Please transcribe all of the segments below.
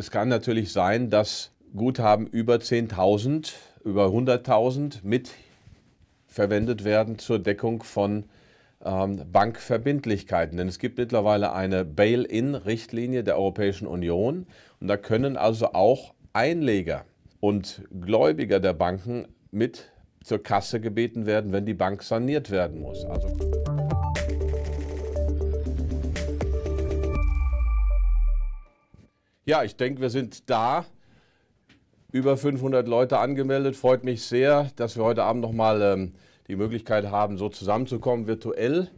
Es kann natürlich sein, dass Guthaben über 10.000, über 100.000 mit verwendet werden zur Deckung von ähm, Bankverbindlichkeiten. Denn es gibt mittlerweile eine Bail-in-Richtlinie der Europäischen Union und da können also auch Einleger und Gläubiger der Banken mit zur Kasse gebeten werden, wenn die Bank saniert werden muss. Also Ja, ich denke, wir sind da. Über 500 Leute angemeldet. Freut mich sehr, dass wir heute Abend nochmal ähm, die Möglichkeit haben, so zusammenzukommen virtuell.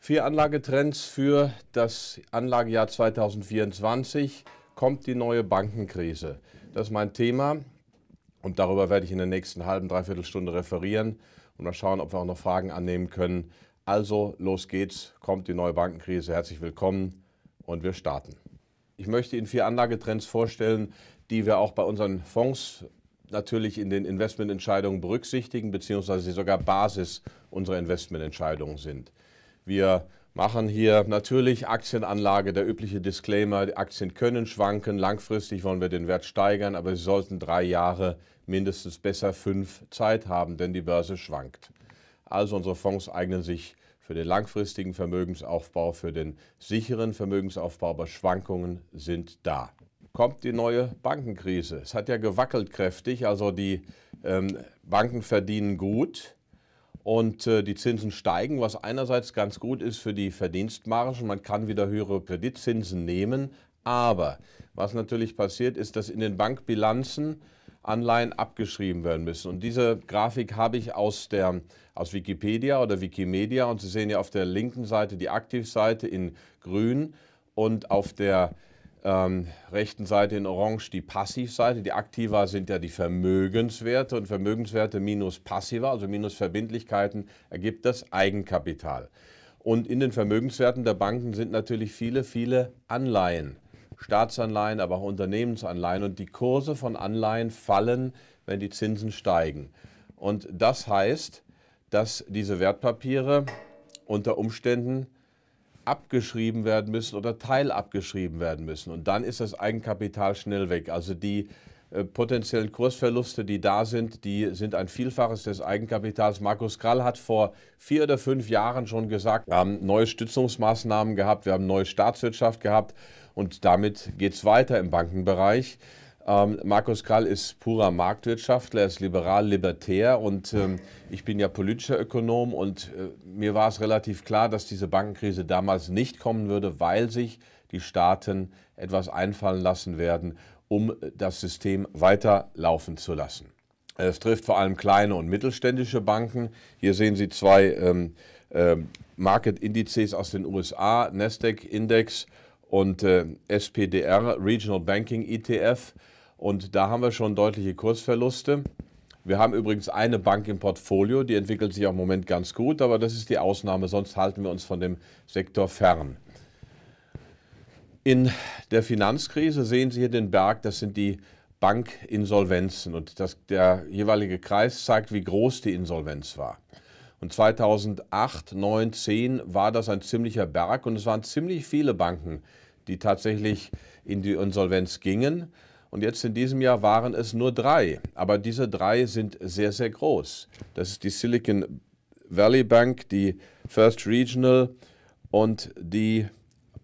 Vier Anlagetrends für das Anlagejahr 2024. Kommt die neue Bankenkrise? Das ist mein Thema und darüber werde ich in der nächsten halben, dreiviertel Stunde referieren und mal schauen, ob wir auch noch Fragen annehmen können. Also, los geht's, kommt die neue Bankenkrise. Herzlich willkommen und wir starten. Ich möchte Ihnen vier Anlagetrends vorstellen, die wir auch bei unseren Fonds natürlich in den Investmententscheidungen berücksichtigen, beziehungsweise sie sogar Basis unserer Investmententscheidungen sind. Wir machen hier natürlich Aktienanlage, der übliche Disclaimer, die Aktien können schwanken, langfristig wollen wir den Wert steigern, aber sie sollten drei Jahre, mindestens besser fünf Zeit haben, denn die Börse schwankt. Also unsere Fonds eignen sich für den langfristigen Vermögensaufbau, für den sicheren Vermögensaufbau, aber Schwankungen sind da. Kommt die neue Bankenkrise. Es hat ja gewackelt kräftig, also die ähm, Banken verdienen gut und äh, die Zinsen steigen, was einerseits ganz gut ist für die Verdienstmargen. Man kann wieder höhere Kreditzinsen nehmen, aber was natürlich passiert ist, dass in den Bankbilanzen Anleihen abgeschrieben werden müssen. Und diese Grafik habe ich aus, der, aus Wikipedia oder Wikimedia. Und Sie sehen ja auf der linken Seite die Aktivseite in grün und auf der ähm, rechten Seite in orange die Passivseite. Die Aktiva sind ja die Vermögenswerte und Vermögenswerte minus Passiva, also minus Verbindlichkeiten, ergibt das Eigenkapital. Und in den Vermögenswerten der Banken sind natürlich viele, viele Anleihen Staatsanleihen, aber auch Unternehmensanleihen. Und die Kurse von Anleihen fallen, wenn die Zinsen steigen. Und das heißt, dass diese Wertpapiere unter Umständen abgeschrieben werden müssen oder teilabgeschrieben werden müssen. Und dann ist das Eigenkapital schnell weg. Also die äh, potenziellen Kursverluste, die da sind, die sind ein Vielfaches des Eigenkapitals. Markus Krall hat vor vier oder fünf Jahren schon gesagt, wir haben neue Stützungsmaßnahmen gehabt, wir haben neue Staatswirtschaft gehabt und damit geht es weiter im Bankenbereich. Ähm, Markus Krall ist purer Marktwirtschaftler, er ist liberal-libertär und ähm, ich bin ja politischer Ökonom und äh, mir war es relativ klar, dass diese Bankenkrise damals nicht kommen würde, weil sich die Staaten etwas einfallen lassen werden, um das System weiterlaufen zu lassen. Es trifft vor allem kleine und mittelständische Banken. Hier sehen Sie zwei ähm, äh, Market-Indizes aus den USA, Nasdaq-Index und äh, SPDR, Regional Banking ETF. Und da haben wir schon deutliche Kursverluste. Wir haben übrigens eine Bank im Portfolio, die entwickelt sich auch im Moment ganz gut, aber das ist die Ausnahme, sonst halten wir uns von dem Sektor fern. In der Finanzkrise sehen Sie hier den Berg, das sind die Bankinsolvenzen und das, der jeweilige Kreis zeigt, wie groß die Insolvenz war. Und 2008, 9, 10 war das ein ziemlicher Berg und es waren ziemlich viele Banken, die tatsächlich in die Insolvenz gingen. Und jetzt in diesem Jahr waren es nur drei. Aber diese drei sind sehr, sehr groß. Das ist die Silicon Valley Bank, die First Regional und die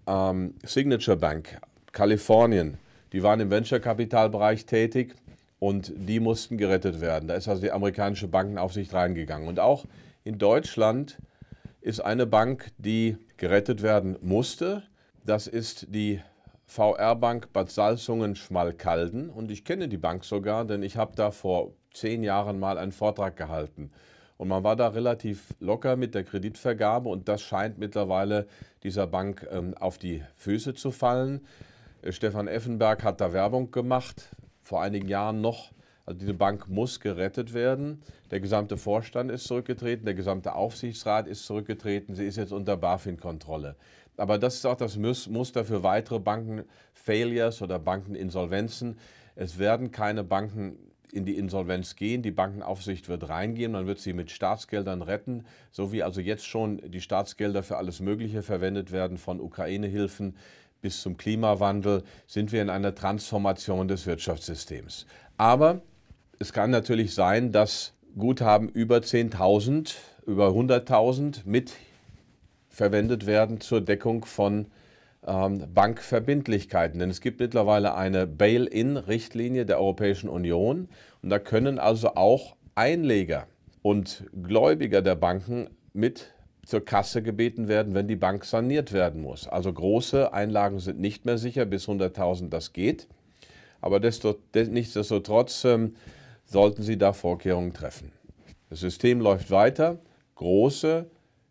ähm, Signature Bank Kalifornien. Die waren im Venture-Kapitalbereich tätig und die mussten gerettet werden. Da ist also die amerikanische Bankenaufsicht reingegangen. Und auch in Deutschland ist eine Bank, die gerettet werden musste. Das ist die VR-Bank Bad Salzungen-Schmalkalden. Und ich kenne die Bank sogar, denn ich habe da vor zehn Jahren mal einen Vortrag gehalten. Und man war da relativ locker mit der Kreditvergabe und das scheint mittlerweile dieser Bank ähm, auf die Füße zu fallen. Äh, Stefan Effenberg hat da Werbung gemacht, vor einigen Jahren noch. Also diese Bank muss gerettet werden. Der gesamte Vorstand ist zurückgetreten, der gesamte Aufsichtsrat ist zurückgetreten. Sie ist jetzt unter BaFin-Kontrolle. Aber das ist auch das Muster für weitere Banken-Failures oder Bankeninsolvenzen. Es werden keine Banken in die Insolvenz gehen. Die Bankenaufsicht wird reingehen, man wird sie mit Staatsgeldern retten, so wie also jetzt schon die Staatsgelder für alles Mögliche verwendet werden, von Ukraine-Hilfen bis zum Klimawandel, sind wir in einer Transformation des Wirtschaftssystems. Aber es kann natürlich sein, dass Guthaben über 10.000, über 100.000 mit verwendet werden zur Deckung von ähm, Bankverbindlichkeiten. Denn es gibt mittlerweile eine Bail-in-Richtlinie der Europäischen Union und da können also auch Einleger und Gläubiger der Banken mit zur Kasse gebeten werden, wenn die Bank saniert werden muss. Also große Einlagen sind nicht mehr sicher, bis 100.000 das geht. Aber desto, nichtsdestotrotz ähm, sollten Sie da Vorkehrungen treffen. Das System läuft weiter. Große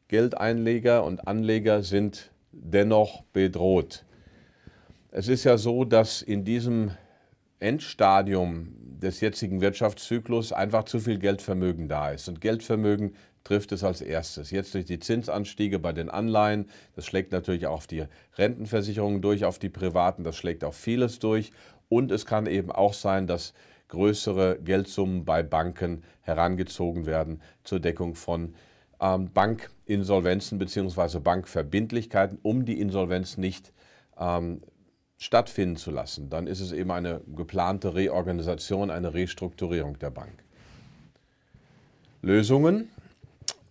Geldeinleger und Anleger sind dennoch bedroht. Es ist ja so, dass in diesem Endstadium des jetzigen Wirtschaftszyklus einfach zu viel Geldvermögen da ist. Und Geldvermögen trifft es als erstes. Jetzt durch die Zinsanstiege bei den Anleihen, das schlägt natürlich auch auf die Rentenversicherungen durch, auf die Privaten, das schlägt auf vieles durch. Und es kann eben auch sein, dass größere Geldsummen bei Banken herangezogen werden zur Deckung von ähm, Bankinsolvenzen bzw. Bankverbindlichkeiten, um die Insolvenz nicht ähm, stattfinden zu lassen. Dann ist es eben eine geplante Reorganisation, eine Restrukturierung der Bank. Lösungen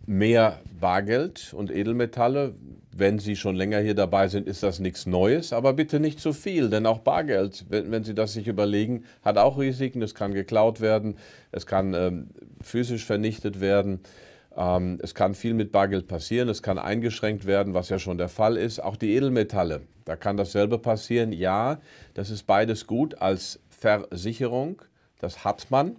mehr Bargeld und Edelmetalle. Wenn Sie schon länger hier dabei sind, ist das nichts Neues, aber bitte nicht zu viel, denn auch Bargeld, wenn, wenn Sie das sich überlegen, hat auch Risiken. Es kann geklaut werden, es kann ähm, physisch vernichtet werden, ähm, es kann viel mit Bargeld passieren, es kann eingeschränkt werden, was ja schon der Fall ist. Auch die Edelmetalle, da kann dasselbe passieren. Ja, das ist beides gut als Versicherung, das hat man,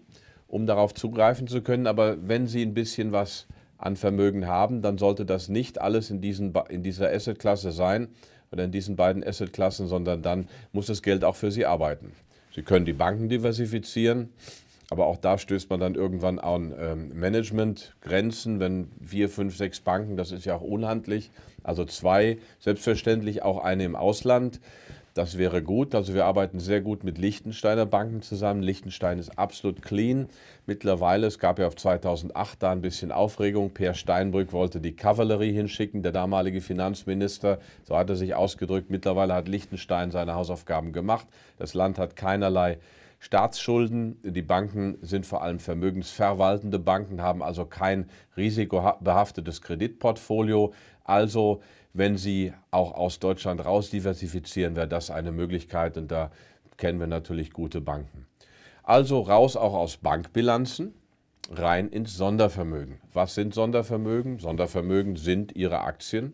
um darauf zugreifen zu können, aber wenn Sie ein bisschen was an Vermögen haben, dann sollte das nicht alles in, diesen, in dieser Assetklasse sein oder in diesen beiden Assetklassen, sondern dann muss das Geld auch für Sie arbeiten. Sie können die Banken diversifizieren, aber auch da stößt man dann irgendwann an ähm, Managementgrenzen, wenn vier, fünf, sechs Banken, das ist ja auch unhandlich, also zwei, selbstverständlich auch eine im Ausland. Das wäre gut. Also wir arbeiten sehr gut mit Liechtensteiner Banken zusammen. Liechtenstein ist absolut clean. Mittlerweile, es gab ja auf 2008 da ein bisschen Aufregung. Per Steinbrück wollte die Kavallerie hinschicken, der damalige Finanzminister. So hat er sich ausgedrückt. Mittlerweile hat Liechtenstein seine Hausaufgaben gemacht. Das Land hat keinerlei Staatsschulden. Die Banken sind vor allem vermögensverwaltende Banken, haben also kein risikobehaftetes Kreditportfolio. Also wenn sie auch aus Deutschland raus diversifizieren, wäre das eine Möglichkeit und da kennen wir natürlich gute Banken. Also raus auch aus Bankbilanzen, rein ins Sondervermögen. Was sind Sondervermögen? Sondervermögen sind Ihre Aktien,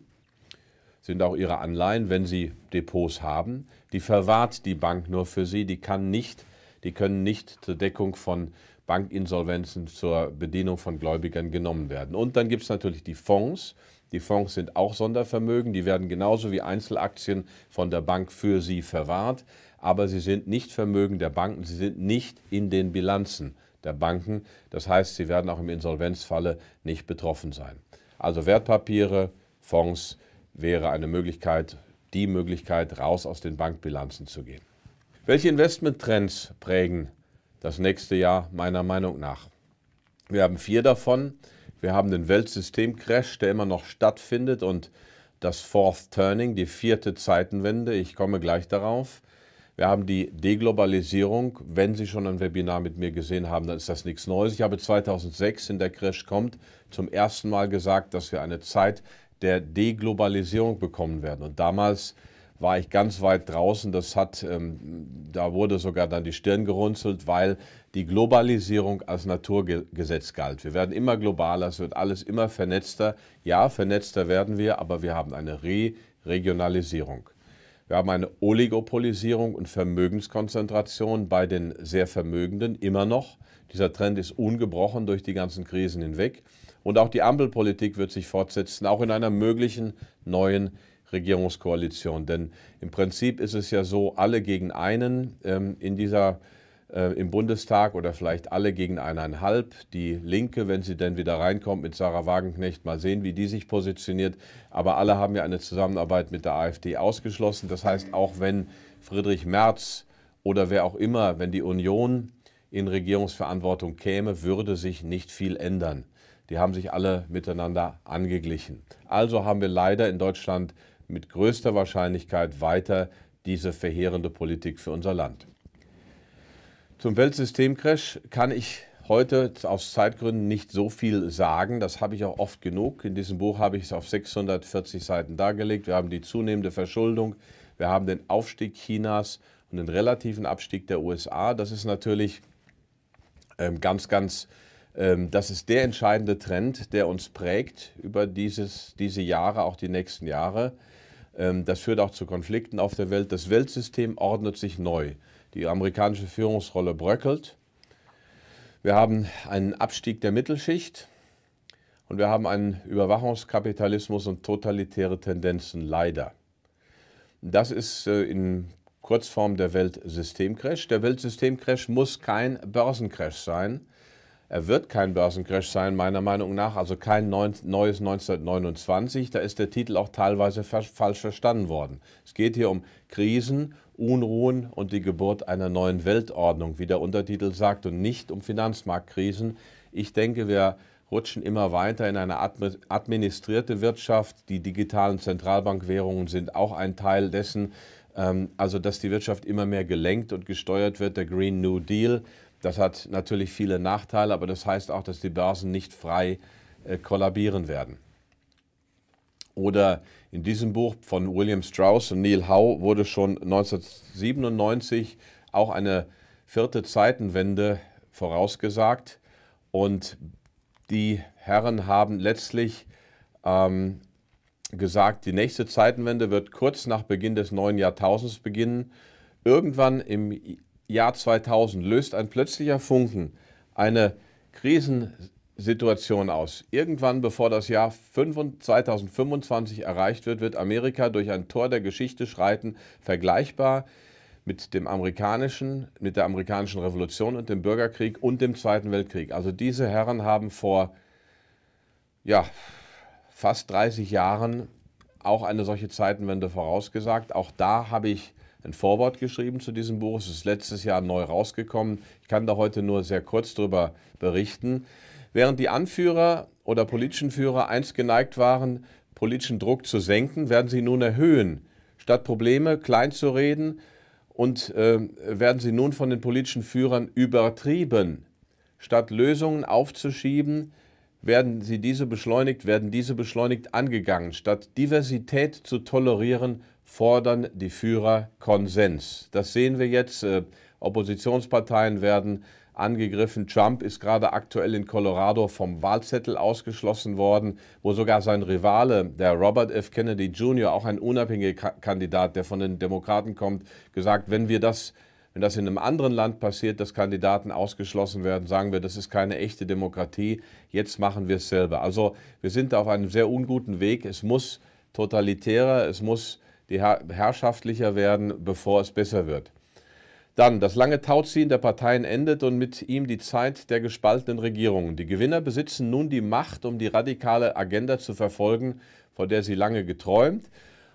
sind auch Ihre Anleihen, wenn Sie Depots haben. Die verwahrt die Bank nur für Sie, die kann nicht, die können nicht zur Deckung von Bankinsolvenzen zur Bedienung von Gläubigern genommen werden. Und dann gibt es natürlich die Fonds, die Fonds sind auch Sondervermögen, die werden genauso wie Einzelaktien von der Bank für sie verwahrt, aber sie sind nicht Vermögen der Banken, sie sind nicht in den Bilanzen der Banken. Das heißt, sie werden auch im Insolvenzfalle nicht betroffen sein. Also Wertpapiere, Fonds wäre eine Möglichkeit, die Möglichkeit, raus aus den Bankbilanzen zu gehen. Welche Investmenttrends prägen das nächste Jahr meiner Meinung nach? Wir haben vier davon. Wir haben den Weltsystemcrash, der immer noch stattfindet und das Fourth Turning, die vierte Zeitenwende. Ich komme gleich darauf. Wir haben die Deglobalisierung. Wenn Sie schon ein Webinar mit mir gesehen haben, dann ist das nichts Neues. Ich habe 2006 in der Crash kommt zum ersten Mal gesagt, dass wir eine Zeit der Deglobalisierung bekommen werden. Und damals war ich ganz weit draußen. Das hat, ähm, da wurde sogar dann die Stirn gerunzelt, weil die Globalisierung als Naturgesetz galt. Wir werden immer globaler, es wird alles immer vernetzter. Ja, vernetzter werden wir, aber wir haben eine Re-Regionalisierung. Wir haben eine Oligopolisierung und Vermögenskonzentration bei den sehr Vermögenden immer noch. Dieser Trend ist ungebrochen durch die ganzen Krisen hinweg. Und auch die Ampelpolitik wird sich fortsetzen, auch in einer möglichen neuen Regierungskoalition. Denn im Prinzip ist es ja so, alle gegen einen ähm, in dieser äh, äh, im Bundestag oder vielleicht alle gegen eineinhalb. Die Linke, wenn sie denn wieder reinkommt mit Sarah Wagenknecht, mal sehen, wie die sich positioniert. Aber alle haben ja eine Zusammenarbeit mit der AfD ausgeschlossen. Das heißt, auch wenn Friedrich Merz oder wer auch immer, wenn die Union in Regierungsverantwortung käme, würde sich nicht viel ändern. Die haben sich alle miteinander angeglichen. Also haben wir leider in Deutschland mit größter Wahrscheinlichkeit weiter diese verheerende Politik für unser Land. Zum Weltsystemcrash kann ich heute aus Zeitgründen nicht so viel sagen. Das habe ich auch oft genug. In diesem Buch habe ich es auf 640 Seiten dargelegt. Wir haben die zunehmende Verschuldung, wir haben den Aufstieg Chinas und den relativen Abstieg der USA. Das ist natürlich ähm, ganz, ganz, ähm, das ist der entscheidende Trend, der uns prägt über dieses, diese Jahre, auch die nächsten Jahre. Ähm, das führt auch zu Konflikten auf der Welt. Das Weltsystem ordnet sich neu die amerikanische Führungsrolle bröckelt. Wir haben einen Abstieg der Mittelschicht und wir haben einen Überwachungskapitalismus und totalitäre Tendenzen leider. Das ist äh, in Kurzform der Weltsystemcrash. Der Weltsystemcrash muss kein Börsencrash sein. Er wird kein Börsencrash sein, meiner Meinung nach, also kein neues 1929. Da ist der Titel auch teilweise falsch verstanden worden. Es geht hier um Krisen Unruhen und die Geburt einer neuen Weltordnung, wie der Untertitel sagt, und nicht um Finanzmarktkrisen. Ich denke, wir rutschen immer weiter in eine administrierte Wirtschaft. Die digitalen Zentralbankwährungen sind auch ein Teil dessen. Ähm, also, dass die Wirtschaft immer mehr gelenkt und gesteuert wird, der Green New Deal, das hat natürlich viele Nachteile, aber das heißt auch, dass die Börsen nicht frei äh, kollabieren werden. Oder in diesem Buch von William Strauss und Neil Howe wurde schon 1997 auch eine vierte Zeitenwende vorausgesagt. Und die Herren haben letztlich ähm, gesagt, die nächste Zeitenwende wird kurz nach Beginn des neuen Jahrtausends beginnen. Irgendwann im Jahr 2000 löst ein plötzlicher Funken eine Krisen, Situation aus? Irgendwann, bevor das Jahr 2025 erreicht wird, wird Amerika durch ein Tor der Geschichte schreiten, vergleichbar mit dem amerikanischen, mit der amerikanischen Revolution und dem Bürgerkrieg und dem Zweiten Weltkrieg. Also diese Herren haben vor ja, fast 30 Jahren auch eine solche Zeitenwende vorausgesagt. Auch da habe ich ein Vorwort geschrieben zu diesem Buch. Es ist letztes Jahr neu rausgekommen. Ich kann da heute nur sehr kurz darüber berichten. Während die Anführer oder politischen Führer einst geneigt waren, politischen Druck zu senken, werden sie nun erhöhen. Statt Probleme klein zu reden und äh, werden sie nun von den politischen Führern übertrieben. Statt Lösungen aufzuschieben, werden sie diese beschleunigt, werden diese beschleunigt angegangen. Statt Diversität zu tolerieren, fordern die Führer Konsens. Das sehen wir jetzt. Äh, Oppositionsparteien werden angegriffen. Trump ist gerade aktuell in Colorado vom Wahlzettel ausgeschlossen worden, wo sogar sein Rivale, der Robert F. Kennedy Jr., auch ein unabhängiger Kandidat, der von den Demokraten kommt, gesagt, wenn wir das wenn das in einem anderen Land passiert, dass Kandidaten ausgeschlossen werden, sagen wir, das ist keine echte Demokratie, jetzt machen wir es selber. Also wir sind auf einem sehr unguten Weg. Es muss totalitärer, es muss herrschaftlicher werden, bevor es besser wird. Dann das lange Tauziehen der Parteien endet und mit ihm die Zeit der gespaltenen Regierungen. Die Gewinner besitzen nun die Macht, um die radikale Agenda zu verfolgen, vor der sie lange geträumt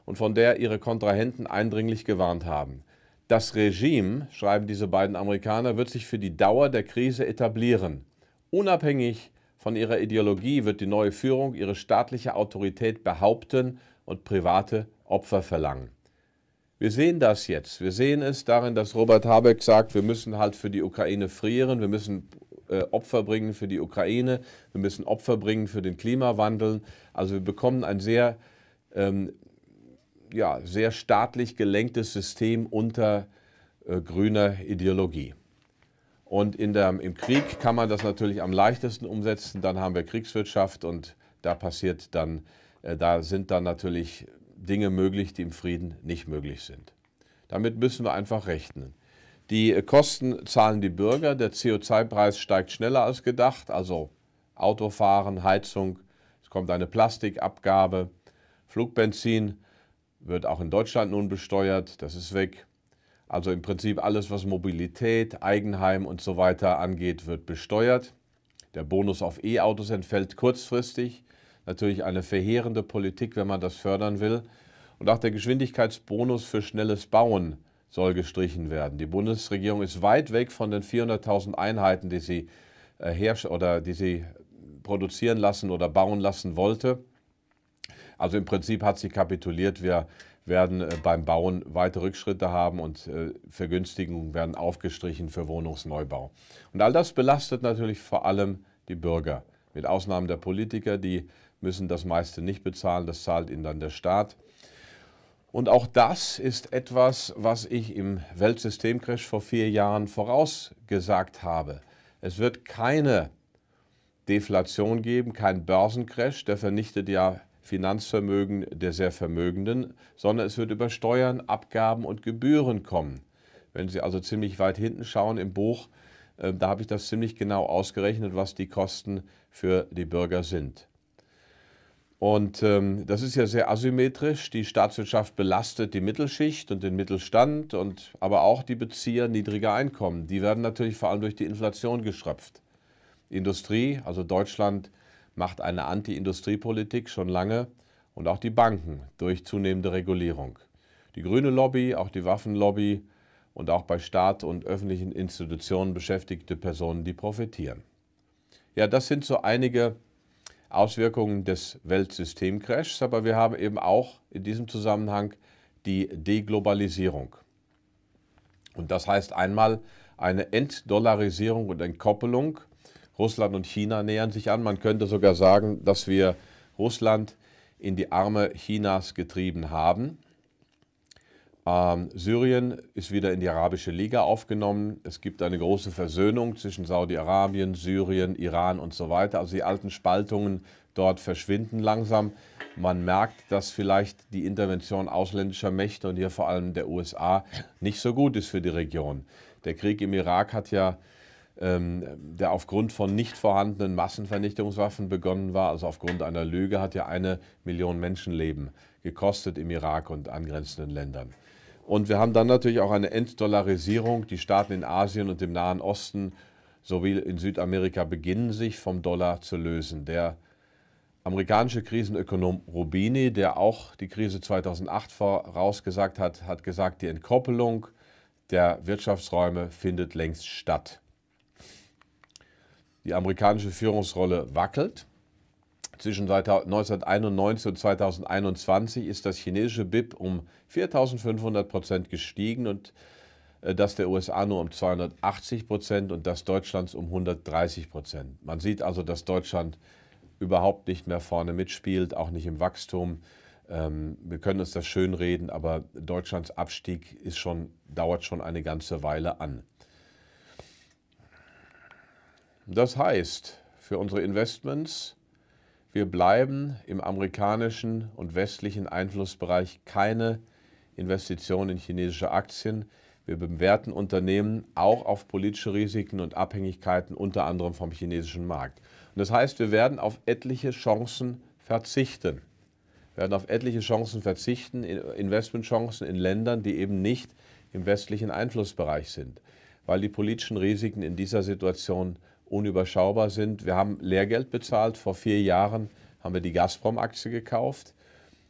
und von der ihre Kontrahenten eindringlich gewarnt haben. Das Regime, schreiben diese beiden Amerikaner, wird sich für die Dauer der Krise etablieren. Unabhängig von ihrer Ideologie wird die neue Führung ihre staatliche Autorität behaupten und private Opfer verlangen. Wir sehen das jetzt. Wir sehen es darin, dass Robert Habeck sagt, wir müssen halt für die Ukraine frieren, wir müssen äh, Opfer bringen für die Ukraine, wir müssen Opfer bringen für den Klimawandel. Also wir bekommen ein sehr, ähm, ja, sehr staatlich gelenktes System unter äh, grüner Ideologie. Und in der, im Krieg kann man das natürlich am leichtesten umsetzen. Dann haben wir Kriegswirtschaft und da passiert dann, äh, da sind dann natürlich Dinge möglich, die im Frieden nicht möglich sind. Damit müssen wir einfach rechnen. Die äh, Kosten zahlen die Bürger, der CO2-Preis steigt schneller als gedacht, also Autofahren, Heizung, es kommt eine Plastikabgabe, Flugbenzin wird auch in Deutschland nun besteuert, das ist weg. Also im Prinzip alles, was Mobilität, Eigenheim und so weiter angeht, wird besteuert. Der Bonus auf E-Autos entfällt kurzfristig natürlich eine verheerende Politik, wenn man das fördern will. Und auch der Geschwindigkeitsbonus für schnelles Bauen soll gestrichen werden. Die Bundesregierung ist weit weg von den 400.000 Einheiten, die sie, äh, oder die sie produzieren lassen oder bauen lassen wollte. Also im Prinzip hat sie kapituliert. Wir werden äh, beim Bauen weite Rückschritte haben und äh, Vergünstigungen werden aufgestrichen für Wohnungsneubau. Und all das belastet natürlich vor allem die Bürger, mit Ausnahme der Politiker, die müssen das meiste nicht bezahlen, das zahlt ihnen dann der Staat. Und auch das ist etwas, was ich im Weltsystemcrash vor vier Jahren vorausgesagt habe. Es wird keine Deflation geben, kein Börsencrash, der vernichtet ja Finanzvermögen der sehr Vermögenden, sondern es wird über Steuern, Abgaben und Gebühren kommen. Wenn Sie also ziemlich weit hinten schauen im Buch, äh, da habe ich das ziemlich genau ausgerechnet, was die Kosten für die Bürger sind. Und ähm, das ist ja sehr asymmetrisch. Die Staatswirtschaft belastet die Mittelschicht und den Mittelstand, und, aber auch die Bezieher niedriger Einkommen. Die werden natürlich vor allem durch die Inflation geschröpft. Industrie, also Deutschland, macht eine Anti-Industriepolitik schon lange und auch die Banken durch zunehmende Regulierung. Die grüne Lobby, auch die Waffenlobby und auch bei Staat und öffentlichen Institutionen beschäftigte Personen, die profitieren. Ja, das sind so einige Auswirkungen des Weltsystemcrashs, aber wir haben eben auch in diesem Zusammenhang die Deglobalisierung. Und das heißt einmal eine Entdollarisierung und Entkoppelung. Russland und China nähern sich an. Man könnte sogar sagen, dass wir Russland in die Arme Chinas getrieben haben. Ähm, Syrien ist wieder in die Arabische Liga aufgenommen. Es gibt eine große Versöhnung zwischen Saudi-Arabien, Syrien, Iran und so weiter. Also die alten Spaltungen dort verschwinden langsam. Man merkt, dass vielleicht die Intervention ausländischer Mächte und hier vor allem der USA nicht so gut ist für die Region. Der Krieg im Irak hat ja ähm, der aufgrund von nicht vorhandenen Massenvernichtungswaffen begonnen war, also aufgrund einer Lüge, hat ja eine Million Menschenleben gekostet im Irak und angrenzenden Ländern. Und wir haben dann natürlich auch eine Entdollarisierung. Die Staaten in Asien und dem Nahen Osten sowie in Südamerika beginnen sich vom Dollar zu lösen. Der amerikanische Krisenökonom Rubini, der auch die Krise 2008 vorausgesagt hat, hat gesagt, die Entkoppelung der Wirtschaftsräume findet längst statt. Die amerikanische Führungsrolle wackelt. Zwischen 1991 und 2021 ist das chinesische BIP um 4.500 Prozent gestiegen und äh, das der USA nur um 280 Prozent und das Deutschlands um 130 Prozent. Man sieht also, dass Deutschland überhaupt nicht mehr vorne mitspielt, auch nicht im Wachstum. Ähm, wir können uns das schön reden, aber Deutschlands Abstieg ist schon, dauert schon eine ganze Weile an. Das heißt, für unsere Investments wir bleiben im amerikanischen und westlichen Einflussbereich keine Investitionen in chinesische Aktien. Wir bewerten Unternehmen auch auf politische Risiken und Abhängigkeiten, unter anderem vom chinesischen Markt. Und das heißt, wir werden auf etliche Chancen verzichten. Wir werden auf etliche Chancen verzichten, Investmentchancen in Ländern, die eben nicht im westlichen Einflussbereich sind, weil die politischen Risiken in dieser Situation unüberschaubar sind. Wir haben Lehrgeld bezahlt. Vor vier Jahren haben wir die Gazprom-Aktie gekauft.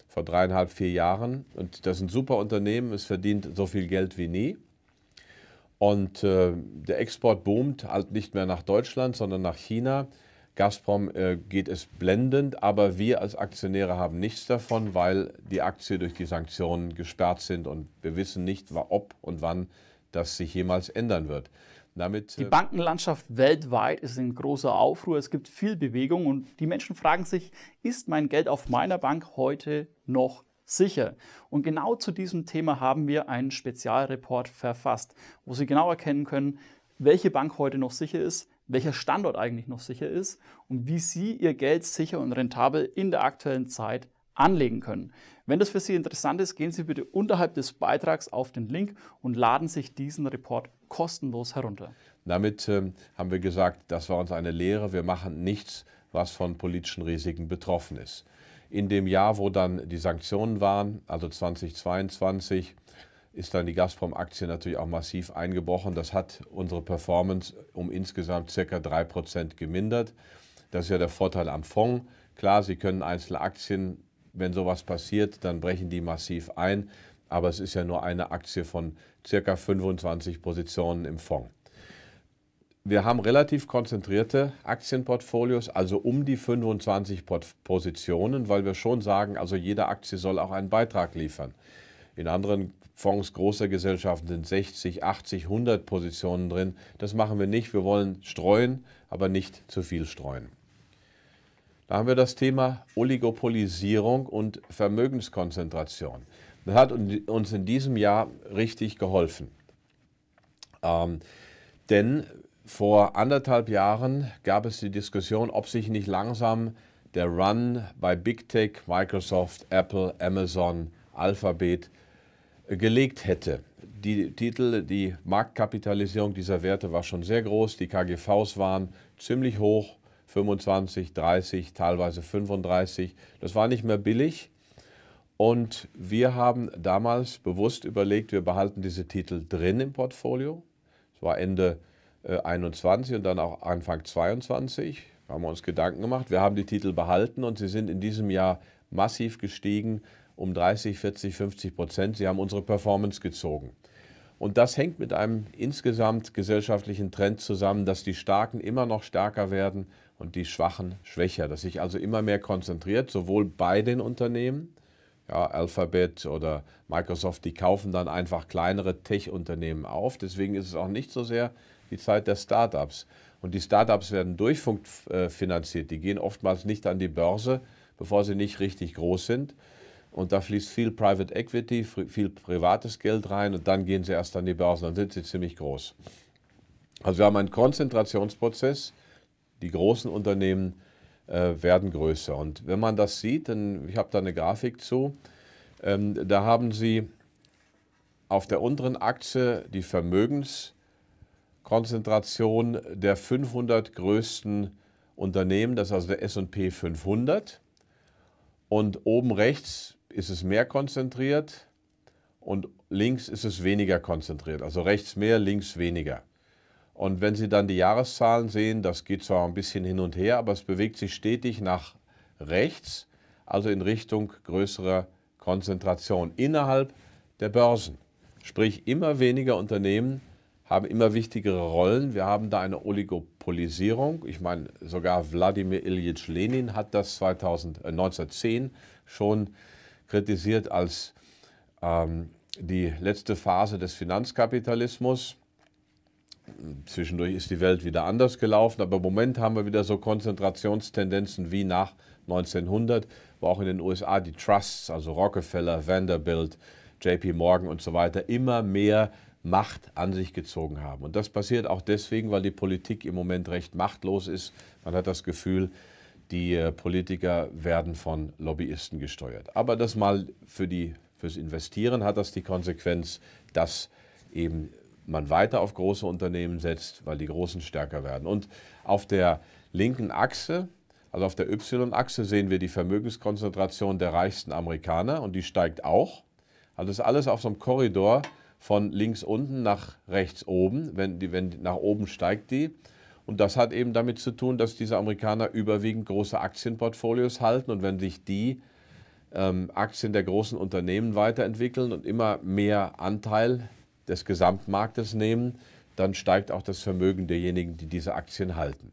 Vor dreieinhalb, vier Jahren. Und das ist ein super Unternehmen. Es verdient so viel Geld wie nie. Und äh, der Export boomt halt nicht mehr nach Deutschland, sondern nach China. Gazprom äh, geht es blendend, aber wir als Aktionäre haben nichts davon, weil die Aktie durch die Sanktionen gesperrt sind und wir wissen nicht, ob und wann das sich jemals ändern wird. Damit, die äh, Bankenlandschaft weltweit ist in großer Aufruhr. Es gibt viel Bewegung und die Menschen fragen sich, ist mein Geld auf meiner Bank heute noch sicher? Und genau zu diesem Thema haben wir einen Spezialreport verfasst, wo Sie genau erkennen können, welche Bank heute noch sicher ist, welcher Standort eigentlich noch sicher ist und wie Sie Ihr Geld sicher und rentabel in der aktuellen Zeit anlegen können. Wenn das für Sie interessant ist, gehen Sie bitte unterhalb des Beitrags auf den Link und laden sich diesen Report kostenlos herunter. Damit ähm, haben wir gesagt, das war uns eine Lehre, wir machen nichts, was von politischen Risiken betroffen ist. In dem Jahr, wo dann die Sanktionen waren, also 2022, ist dann die Gazprom-Aktie natürlich auch massiv eingebrochen. Das hat unsere Performance um insgesamt ca. 3% gemindert. Das ist ja der Vorteil am Fonds. Klar, Sie können einzelne Aktien, wenn sowas passiert, dann brechen die massiv ein aber es ist ja nur eine Aktie von circa 25 Positionen im Fonds. Wir haben relativ konzentrierte Aktienportfolios, also um die 25 Positionen, weil wir schon sagen, also jede Aktie soll auch einen Beitrag liefern. In anderen Fonds großer Gesellschaften sind 60, 80, 100 Positionen drin. Das machen wir nicht. Wir wollen streuen, aber nicht zu viel streuen. Da haben wir das Thema Oligopolisierung und Vermögenskonzentration. Das hat uns in diesem Jahr richtig geholfen. Ähm, denn vor anderthalb Jahren gab es die Diskussion, ob sich nicht langsam der Run bei Big Tech, Microsoft, Apple, Amazon, Alphabet äh, gelegt hätte. Die Titel, die Marktkapitalisierung dieser Werte war schon sehr groß. Die KGVs waren ziemlich hoch, 25, 30, teilweise 35. Das war nicht mehr billig. Und wir haben damals bewusst überlegt, wir behalten diese Titel drin im Portfolio. Es war Ende äh, 21 und dann auch Anfang 22. haben wir uns Gedanken gemacht. Wir haben die Titel behalten und sie sind in diesem Jahr massiv gestiegen, um 30, 40, 50 Prozent. Sie haben unsere Performance gezogen. Und das hängt mit einem insgesamt gesellschaftlichen Trend zusammen, dass die Starken immer noch stärker werden und die Schwachen schwächer, dass sich also immer mehr konzentriert, sowohl bei den Unternehmen ja, Alphabet oder Microsoft, die kaufen dann einfach kleinere Tech-Unternehmen auf. Deswegen ist es auch nicht so sehr die Zeit der Startups. Und die Startups werden durchfinanziert. Die gehen oftmals nicht an die Börse, bevor sie nicht richtig groß sind. Und da fließt viel Private Equity, viel privates Geld rein und dann gehen sie erst an die Börse. Dann sind sie ziemlich groß. Also wir haben einen Konzentrationsprozess. Die großen Unternehmen äh, werden größer. Und wenn man das sieht, dann, ich habe da eine Grafik zu, ähm, da haben Sie auf der unteren Achse die Vermögenskonzentration der 500 größten Unternehmen, das ist also der SP 500. Und oben rechts ist es mehr konzentriert und links ist es weniger konzentriert. Also rechts mehr, links weniger. Und wenn Sie dann die Jahreszahlen sehen, das geht zwar ein bisschen hin und her, aber es bewegt sich stetig nach rechts, also in Richtung größerer Konzentration innerhalb der Börsen. Sprich, immer weniger Unternehmen haben immer wichtigere Rollen. Wir haben da eine Oligopolisierung. Ich meine, sogar Wladimir Ilyich Lenin hat das 2000, äh, 1910 schon kritisiert als ähm, die letzte Phase des Finanzkapitalismus. Zwischendurch ist die Welt wieder anders gelaufen, aber im Moment haben wir wieder so Konzentrationstendenzen wie nach 1900, wo auch in den USA die Trusts, also Rockefeller, Vanderbilt, JP Morgan und so weiter, immer mehr Macht an sich gezogen haben. Und das passiert auch deswegen, weil die Politik im Moment recht machtlos ist. Man hat das Gefühl, die äh, Politiker werden von Lobbyisten gesteuert. Aber das mal für die, fürs Investieren hat das die Konsequenz, dass eben man weiter auf große Unternehmen setzt, weil die Großen stärker werden. Und auf der linken Achse, also auf der Y-Achse, sehen wir die Vermögenskonzentration der reichsten Amerikaner und die steigt auch. Also ist alles auf so einem Korridor von links unten nach rechts oben. Wenn die, wenn nach oben steigt die. Und das hat eben damit zu tun, dass diese Amerikaner überwiegend große Aktienportfolios halten. Und wenn sich die ähm, Aktien der großen Unternehmen weiterentwickeln und immer mehr Anteil des Gesamtmarktes nehmen, dann steigt auch das Vermögen derjenigen, die diese Aktien halten.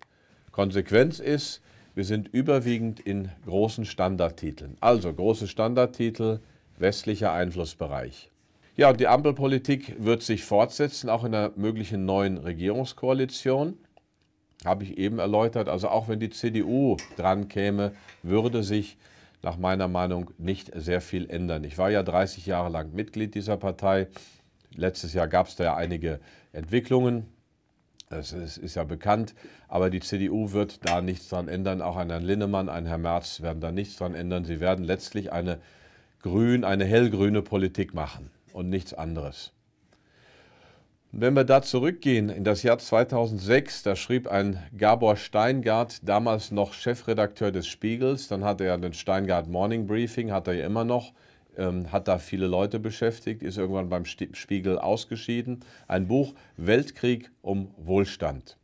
Konsequenz ist, wir sind überwiegend in großen Standardtiteln. Also große Standardtitel, westlicher Einflussbereich. Ja, die Ampelpolitik wird sich fortsetzen, auch in einer möglichen neuen Regierungskoalition. Habe ich eben erläutert. Also auch wenn die CDU dran käme, würde sich nach meiner Meinung nicht sehr viel ändern. Ich war ja 30 Jahre lang Mitglied dieser Partei. Letztes Jahr gab es da ja einige Entwicklungen. Das ist, ist, ja bekannt. Aber die CDU wird da nichts dran ändern. Auch ein Herrn Linnemann, ein Herr Merz werden da nichts dran ändern. Sie werden letztlich eine grün, eine hellgrüne Politik machen und nichts anderes. wenn wir da zurückgehen in das Jahr 2006, da schrieb ein Gabor Steingart, damals noch Chefredakteur des Spiegels, dann hatte er den Steingart Morning Briefing, hat er ja immer noch, ähm, hat da viele Leute beschäftigt, ist irgendwann beim Spiegel ausgeschieden. Ein Buch Weltkrieg um Wohlstand.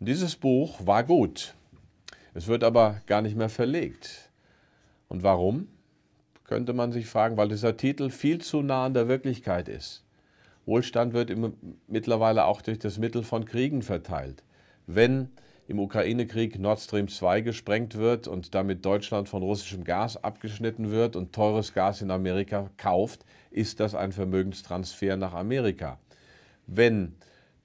Und dieses Buch war gut. Es wird aber gar nicht mehr verlegt. Und warum? Könnte man sich fragen, weil dieser Titel viel zu nah an der Wirklichkeit ist. Wohlstand wird mittlerweile auch durch das Mittel von Kriegen verteilt. Wenn im Ukraine-Krieg Nord Stream 2 gesprengt wird und damit Deutschland von russischem Gas abgeschnitten wird und teures Gas in Amerika kauft, ist das ein Vermögenstransfer nach Amerika. Wenn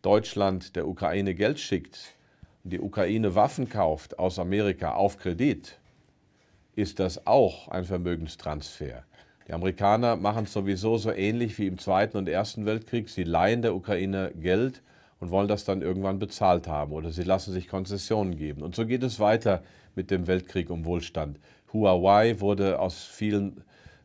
Deutschland der Ukraine Geld schickt und die Ukraine Waffen kauft aus Amerika auf Kredit, ist das auch ein Vermögenstransfer. Die Amerikaner machen es sowieso so ähnlich wie im Zweiten und Ersten Weltkrieg. Sie leihen der Ukraine Geld und wollen das dann irgendwann bezahlt haben oder sie lassen sich Konzessionen geben. Und so geht es weiter mit dem Weltkrieg um Wohlstand. Huawei wurde aus vielen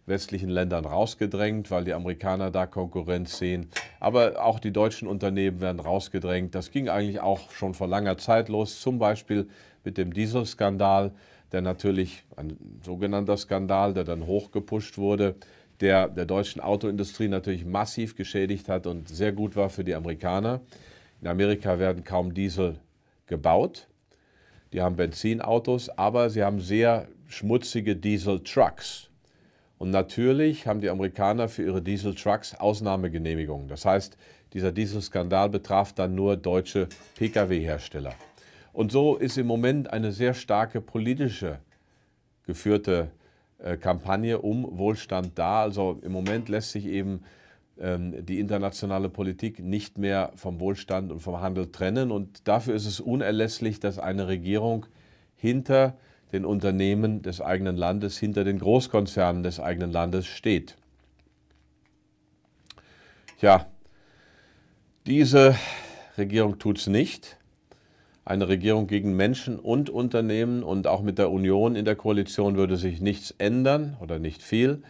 westlichen Ländern rausgedrängt, weil die Amerikaner da Konkurrenz sehen. Aber auch die deutschen Unternehmen werden rausgedrängt. Das ging eigentlich auch schon vor langer Zeit los, zum Beispiel mit dem Dieselskandal, der natürlich ein sogenannter Skandal, der dann hochgepusht wurde, der der deutschen Autoindustrie natürlich massiv geschädigt hat und sehr gut war für die Amerikaner. In Amerika werden kaum Diesel gebaut. Die haben Benzinautos, aber sie haben sehr schmutzige Dieseltrucks. Und natürlich haben die Amerikaner für ihre Dieseltrucks Ausnahmegenehmigungen. Das heißt, dieser Dieselskandal betraf dann nur deutsche Pkw-Hersteller. Und so ist im Moment eine sehr starke politische geführte äh, Kampagne um Wohlstand da. Also im Moment lässt sich eben ähm, die internationale Politik nicht mehr vom Wohlstand und vom Handel trennen. Und dafür ist es unerlässlich, dass eine Regierung hinter den Unternehmen des eigenen Landes, hinter den Großkonzernen des eigenen Landes steht. Ja, diese Regierung tut es nicht. Eine Regierung gegen Menschen und Unternehmen und auch mit der Union in der Koalition würde sich nichts ändern oder nicht viel.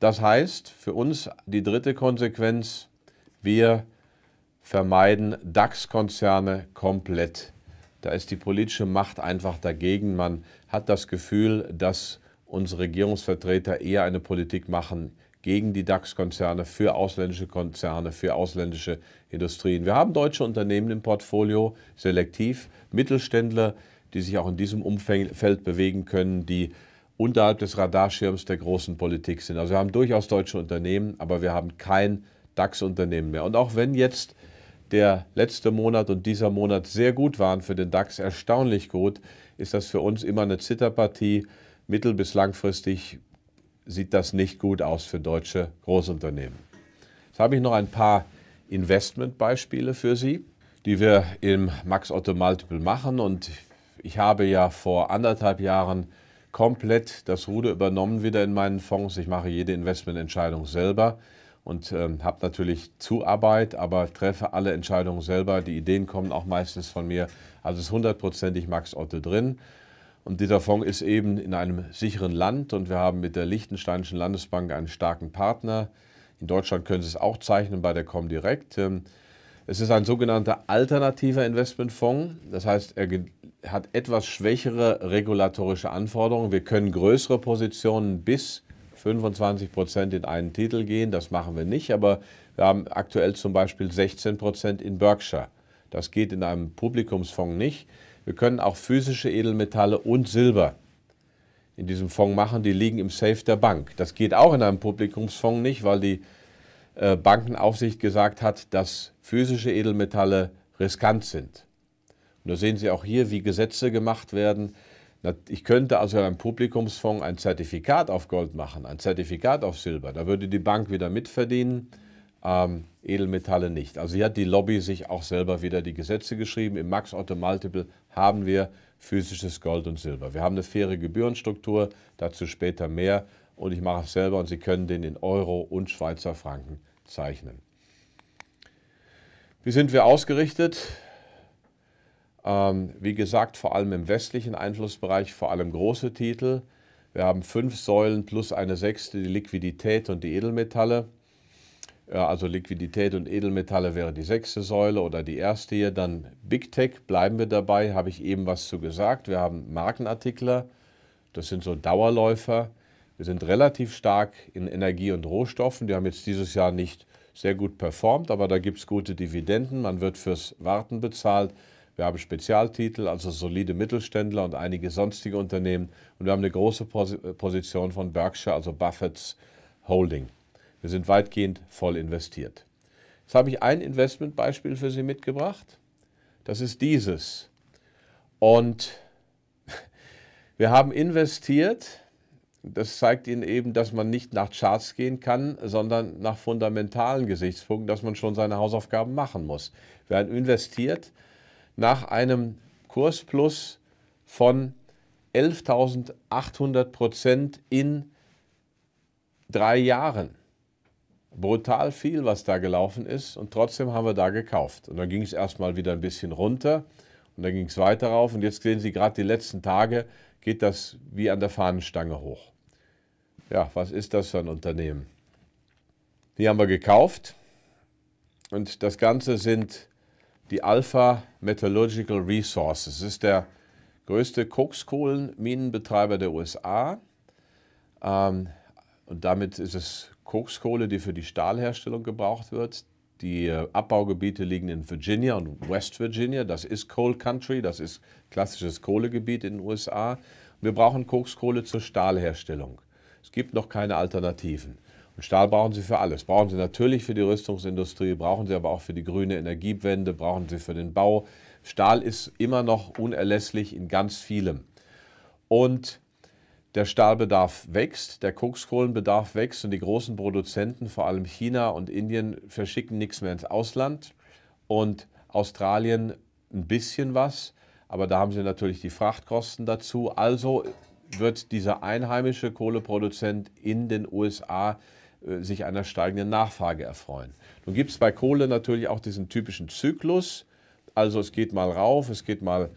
Das heißt für uns die dritte Konsequenz, wir vermeiden DAX-Konzerne komplett. Da ist die politische Macht einfach dagegen. Man hat das Gefühl, dass unsere Regierungsvertreter eher eine Politik machen gegen die DAX-Konzerne, für ausländische Konzerne, für ausländische Industrien. Wir haben deutsche Unternehmen im Portfolio, selektiv, Mittelständler, die sich auch in diesem Umfeld bewegen können, die unterhalb des Radarschirms der großen Politik sind. Also wir haben durchaus deutsche Unternehmen, aber wir haben kein DAX-Unternehmen mehr. Und auch wenn jetzt der letzte Monat und dieser Monat sehr gut waren für den DAX, erstaunlich gut, ist das für uns immer eine Zitterpartie. Mittel- bis langfristig sieht das nicht gut aus für deutsche Großunternehmen. Jetzt habe ich noch ein paar Investmentbeispiele für Sie, die wir im Max Otto Multiple machen. Und ich habe ja vor anderthalb Jahren komplett das Ruder übernommen wieder in meinen Fonds. Ich mache jede Investmententscheidung selber und ähm, habe natürlich Zuarbeit, aber treffe alle Entscheidungen selber. Die Ideen kommen auch meistens von mir. Also ist hundertprozentig Max Otte drin. Und dieser Fonds ist eben in einem sicheren Land und wir haben mit der Liechtensteinischen Landesbank einen starken Partner. In Deutschland können Sie es auch zeichnen bei der Comdirect. Ähm, es ist ein sogenannter alternativer Investmentfonds. Das heißt, er hat etwas schwächere regulatorische Anforderungen. Wir können größere Positionen bis 25 Prozent in einen Titel gehen. Das machen wir nicht, aber wir haben aktuell zum Beispiel 16 Prozent in Berkshire. Das geht in einem Publikumsfonds nicht. Wir können auch physische Edelmetalle und Silber in diesem Fonds machen. Die liegen im Safe der Bank. Das geht auch in einem Publikumsfonds nicht, weil die äh, Bankenaufsicht gesagt hat, dass physische Edelmetalle riskant sind. Und da sehen Sie auch hier, wie Gesetze gemacht werden. Ich könnte also einem Publikumsfonds ein Zertifikat auf Gold machen, ein Zertifikat auf Silber. Da würde die Bank wieder mitverdienen, ähm, Edelmetalle nicht. Also hier hat die Lobby sich auch selber wieder die Gesetze geschrieben. Im Max Otto Multiple haben wir physisches Gold und Silber. Wir haben eine faire Gebührenstruktur, dazu später mehr. Und ich mache es selber und Sie können den in Euro und Schweizer Franken zeichnen. Wie sind wir ausgerichtet? Ähm, wie gesagt, vor allem im westlichen Einflussbereich, vor allem große Titel. Wir haben fünf Säulen plus eine sechste, die Liquidität und die Edelmetalle. Also Liquidität und Edelmetalle wäre die sechste Säule oder die erste hier. Dann Big Tech, bleiben wir dabei, habe ich eben was zu gesagt. Wir haben Markenartikler, das sind so Dauerläufer. Wir sind relativ stark in Energie und Rohstoffen. Die haben jetzt dieses Jahr nicht sehr gut performt, aber da gibt es gute Dividenden, man wird fürs Warten bezahlt. Wir haben Spezialtitel, also solide Mittelständler und einige sonstige Unternehmen. Und wir haben eine große äh, Position von Berkshire, also Buffetts Holding. Wir sind weitgehend voll investiert. Jetzt habe ich ein Investmentbeispiel für Sie mitgebracht. Das ist dieses. Und wir haben investiert das zeigt Ihnen eben, dass man nicht nach Charts gehen kann, sondern nach fundamentalen Gesichtspunkten, dass man schon seine Hausaufgaben machen muss. Wer investiert nach einem Kursplus von 11.800 Prozent in drei Jahren. Brutal viel, was da gelaufen ist und trotzdem haben wir da gekauft. Und dann ging es erstmal wieder ein bisschen runter und dann ging es weiter rauf und jetzt sehen Sie gerade die letzten Tage, geht das wie an der Fahnenstange hoch. Ja, was ist das für ein Unternehmen? Die haben wir gekauft und das Ganze sind die Alpha Metallurgical Resources. Es ist der größte Kokskohlenminenbetreiber der USA. Ähm, und damit ist es Kokskohle, die für die Stahlherstellung gebraucht wird. Die äh, Abbaugebiete liegen in Virginia und West Virginia. Das ist Coal Country, das ist klassisches Kohlegebiet in den USA. Wir brauchen Kokskohle zur Stahlherstellung. Es gibt noch keine Alternativen. Und Stahl brauchen Sie für alles. Brauchen Sie natürlich für die Rüstungsindustrie, brauchen Sie aber auch für die grüne Energiewende, brauchen Sie für den Bau. Stahl ist immer noch unerlässlich in ganz vielem. Und der Stahlbedarf wächst, der Kokskohlenbedarf wächst und die großen Produzenten, vor allem China und Indien, verschicken nichts mehr ins Ausland und Australien ein bisschen was, aber da haben sie natürlich die Frachtkosten dazu. Also wird dieser einheimische Kohleproduzent in den USA äh, sich einer steigenden Nachfrage erfreuen. Nun gibt es bei Kohle natürlich auch diesen typischen Zyklus. Also es geht mal rauf, es geht mal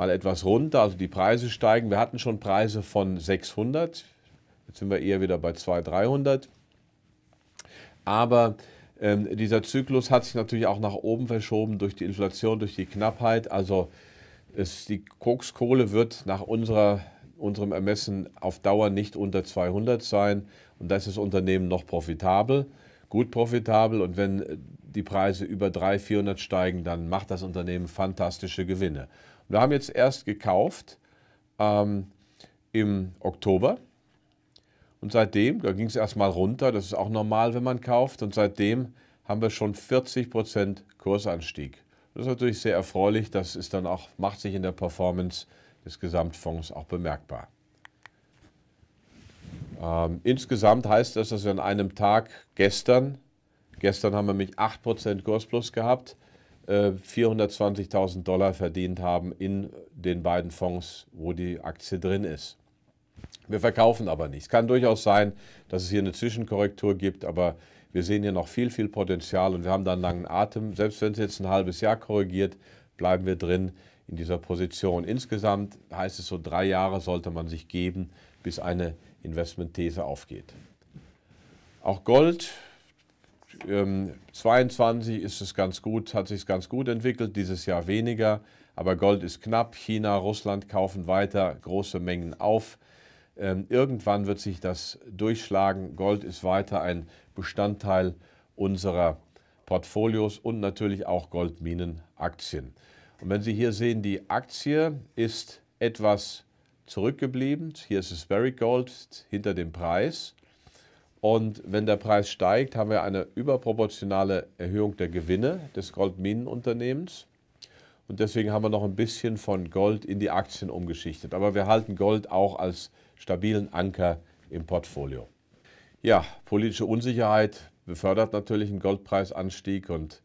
mal etwas runter. Also die Preise steigen. Wir hatten schon Preise von 600. Jetzt sind wir eher wieder bei 200, 300. Aber ähm, dieser Zyklus hat sich natürlich auch nach oben verschoben durch die Inflation, durch die Knappheit. Also es, die Kokskohle wird nach unserer, unserem Ermessen auf Dauer nicht unter 200 sein. Und das ist das Unternehmen noch profitabel gut profitabel und wenn äh, die Preise über 300, 400 steigen, dann macht das Unternehmen fantastische Gewinne. wir haben jetzt erst gekauft ähm, im Oktober und seitdem, da ging es erstmal runter, das ist auch normal, wenn man kauft und seitdem haben wir schon 40 Prozent Kursanstieg. Das ist natürlich sehr erfreulich, das ist dann auch, macht sich in der Performance des Gesamtfonds auch bemerkbar. Ähm, insgesamt heißt das, dass wir an einem Tag gestern, gestern haben wir mich 8% Kursplus gehabt, äh, 420.000 Dollar verdient haben in den beiden Fonds, wo die Aktie drin ist. Wir verkaufen aber nichts. Kann durchaus sein, dass es hier eine Zwischenkorrektur gibt, aber wir sehen hier noch viel, viel Potenzial und wir haben da einen langen Atem. Selbst wenn es jetzt ein halbes Jahr korrigiert, bleiben wir drin in dieser Position. Insgesamt heißt es so, drei Jahre sollte man sich geben, bis eine Investmentthese aufgeht. Auch Gold, ähm, 22 ist es ganz gut, hat sich ganz gut entwickelt, dieses Jahr weniger, aber Gold ist knapp. China, Russland kaufen weiter große Mengen auf. Ähm, irgendwann wird sich das durchschlagen. Gold ist weiter ein Bestandteil unserer Portfolios und natürlich auch Goldminenaktien. Und wenn Sie hier sehen, die Aktie ist etwas zurückgeblieben. Hier ist es Very Gold hinter dem Preis. Und wenn der Preis steigt, haben wir eine überproportionale Erhöhung der Gewinne des Goldminenunternehmens. Und deswegen haben wir noch ein bisschen von Gold in die Aktien umgeschichtet. Aber wir halten Gold auch als stabilen Anker im Portfolio. Ja, politische Unsicherheit befördert natürlich einen Goldpreisanstieg und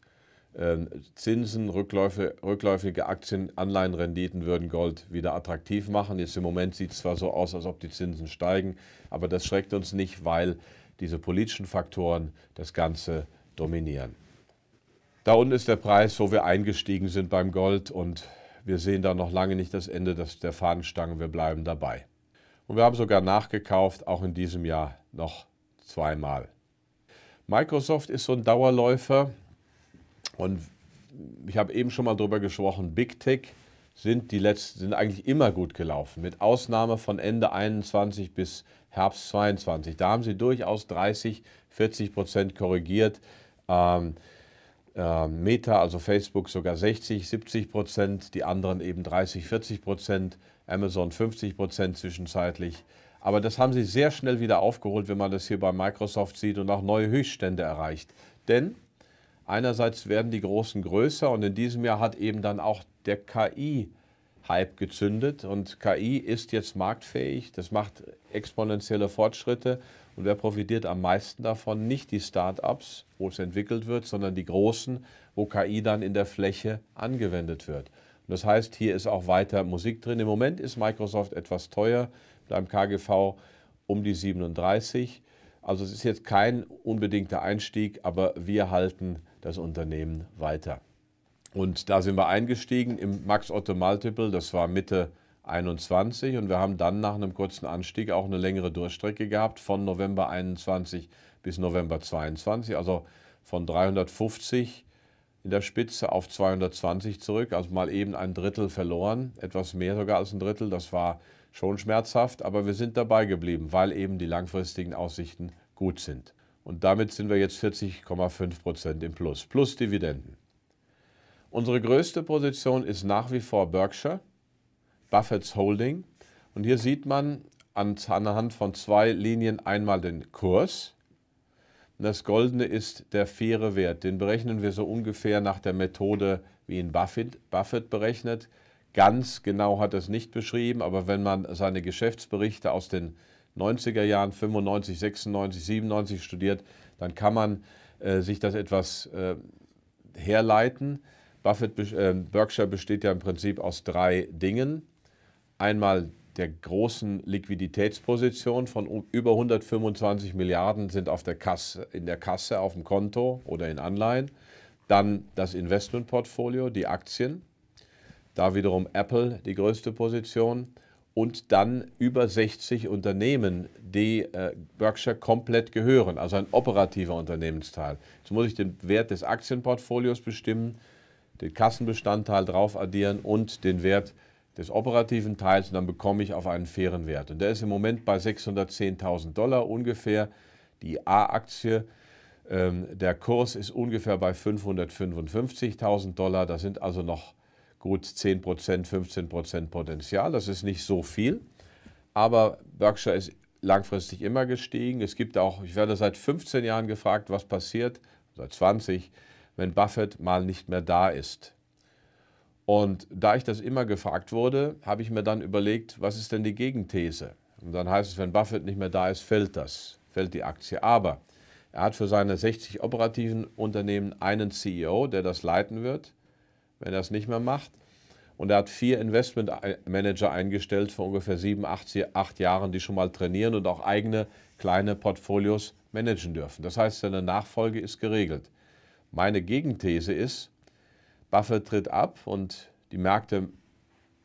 ähm, Zinsen, rückläufige Aktien, Anleihenrenditen würden Gold wieder attraktiv machen. Jetzt im Moment sieht es zwar so aus, als ob die Zinsen steigen, aber das schreckt uns nicht, weil diese politischen Faktoren das Ganze dominieren. Da unten ist der Preis, wo wir eingestiegen sind beim Gold und wir sehen da noch lange nicht das Ende der Fahnenstangen. wir bleiben dabei. Und wir haben sogar nachgekauft, auch in diesem Jahr noch zweimal. Microsoft ist so ein Dauerläufer, und ich habe eben schon mal darüber gesprochen, Big Tech sind die letzten, sind eigentlich immer gut gelaufen, mit Ausnahme von Ende 21 bis Herbst 22. Da haben sie durchaus 30, 40 Prozent korrigiert. Ähm, äh, Meta, also Facebook sogar 60, 70 Prozent, die anderen eben 30, 40 Prozent, Amazon 50 Prozent zwischenzeitlich. Aber das haben sie sehr schnell wieder aufgeholt, wenn man das hier bei Microsoft sieht und auch neue Höchststände erreicht. Denn Einerseits werden die Großen größer und in diesem Jahr hat eben dann auch der KI-Hype gezündet und KI ist jetzt marktfähig, das macht exponentielle Fortschritte und wer profitiert am meisten davon? Nicht die Start-ups, wo es entwickelt wird, sondern die Großen, wo KI dann in der Fläche angewendet wird. Und das heißt, hier ist auch weiter Musik drin. Im Moment ist Microsoft etwas teuer mit einem KGV um die 37. Also es ist jetzt kein unbedingter Einstieg, aber wir halten das Unternehmen weiter. Und da sind wir eingestiegen im Max Otto Multiple, das war Mitte 21 und wir haben dann nach einem kurzen Anstieg auch eine längere Durchstrecke gehabt von November 21 bis November 22, also von 350 in der Spitze auf 220 zurück, also mal eben ein Drittel verloren, etwas mehr sogar als ein Drittel, das war schon schmerzhaft, aber wir sind dabei geblieben, weil eben die langfristigen Aussichten gut sind. Und damit sind wir jetzt 40,5 Prozent im Plus, plus Dividenden. Unsere größte Position ist nach wie vor Berkshire, Buffett's Holding. Und hier sieht man anhand von zwei Linien einmal den Kurs. das Goldene ist der faire Wert. Den berechnen wir so ungefähr nach der Methode, wie ihn Buffett, Buffett berechnet. Ganz genau hat er es nicht beschrieben, aber wenn man seine Geschäftsberichte aus den 90er Jahren, 95, 96, 97 studiert, dann kann man äh, sich das etwas äh, herleiten. Buffett, äh, Berkshire besteht ja im Prinzip aus drei Dingen. Einmal der großen Liquiditätsposition von über 125 Milliarden sind auf der Kasse, in der Kasse, auf dem Konto oder in Anleihen. Dann das Investmentportfolio, die Aktien. Da wiederum Apple die größte Position und dann über 60 Unternehmen, die äh, Berkshire komplett gehören, also ein operativer Unternehmensteil. Jetzt muss ich den Wert des Aktienportfolios bestimmen, den Kassenbestandteil drauf addieren und den Wert des operativen Teils und dann bekomme ich auf einen fairen Wert. Und der ist im Moment bei 610.000 Dollar ungefähr. Die A-Aktie, ähm, der Kurs ist ungefähr bei 555.000 Dollar. Das sind also noch gut 10 15 Potenzial. Das ist nicht so viel. Aber Berkshire ist langfristig immer gestiegen. Es gibt auch, ich werde seit 15 Jahren gefragt, was passiert, seit 20, wenn Buffett mal nicht mehr da ist. Und da ich das immer gefragt wurde, habe ich mir dann überlegt, was ist denn die Gegenthese? Und dann heißt es, wenn Buffett nicht mehr da ist, fällt das, fällt die Aktie. Aber er hat für seine 60 operativen Unternehmen einen CEO, der das leiten wird wenn er es nicht mehr macht. Und er hat vier Investmentmanager eingestellt vor ungefähr sieben, acht, acht Jahren, die schon mal trainieren und auch eigene kleine Portfolios managen dürfen. Das heißt, seine Nachfolge ist geregelt. Meine Gegenthese ist, Buffett tritt ab und die Märkte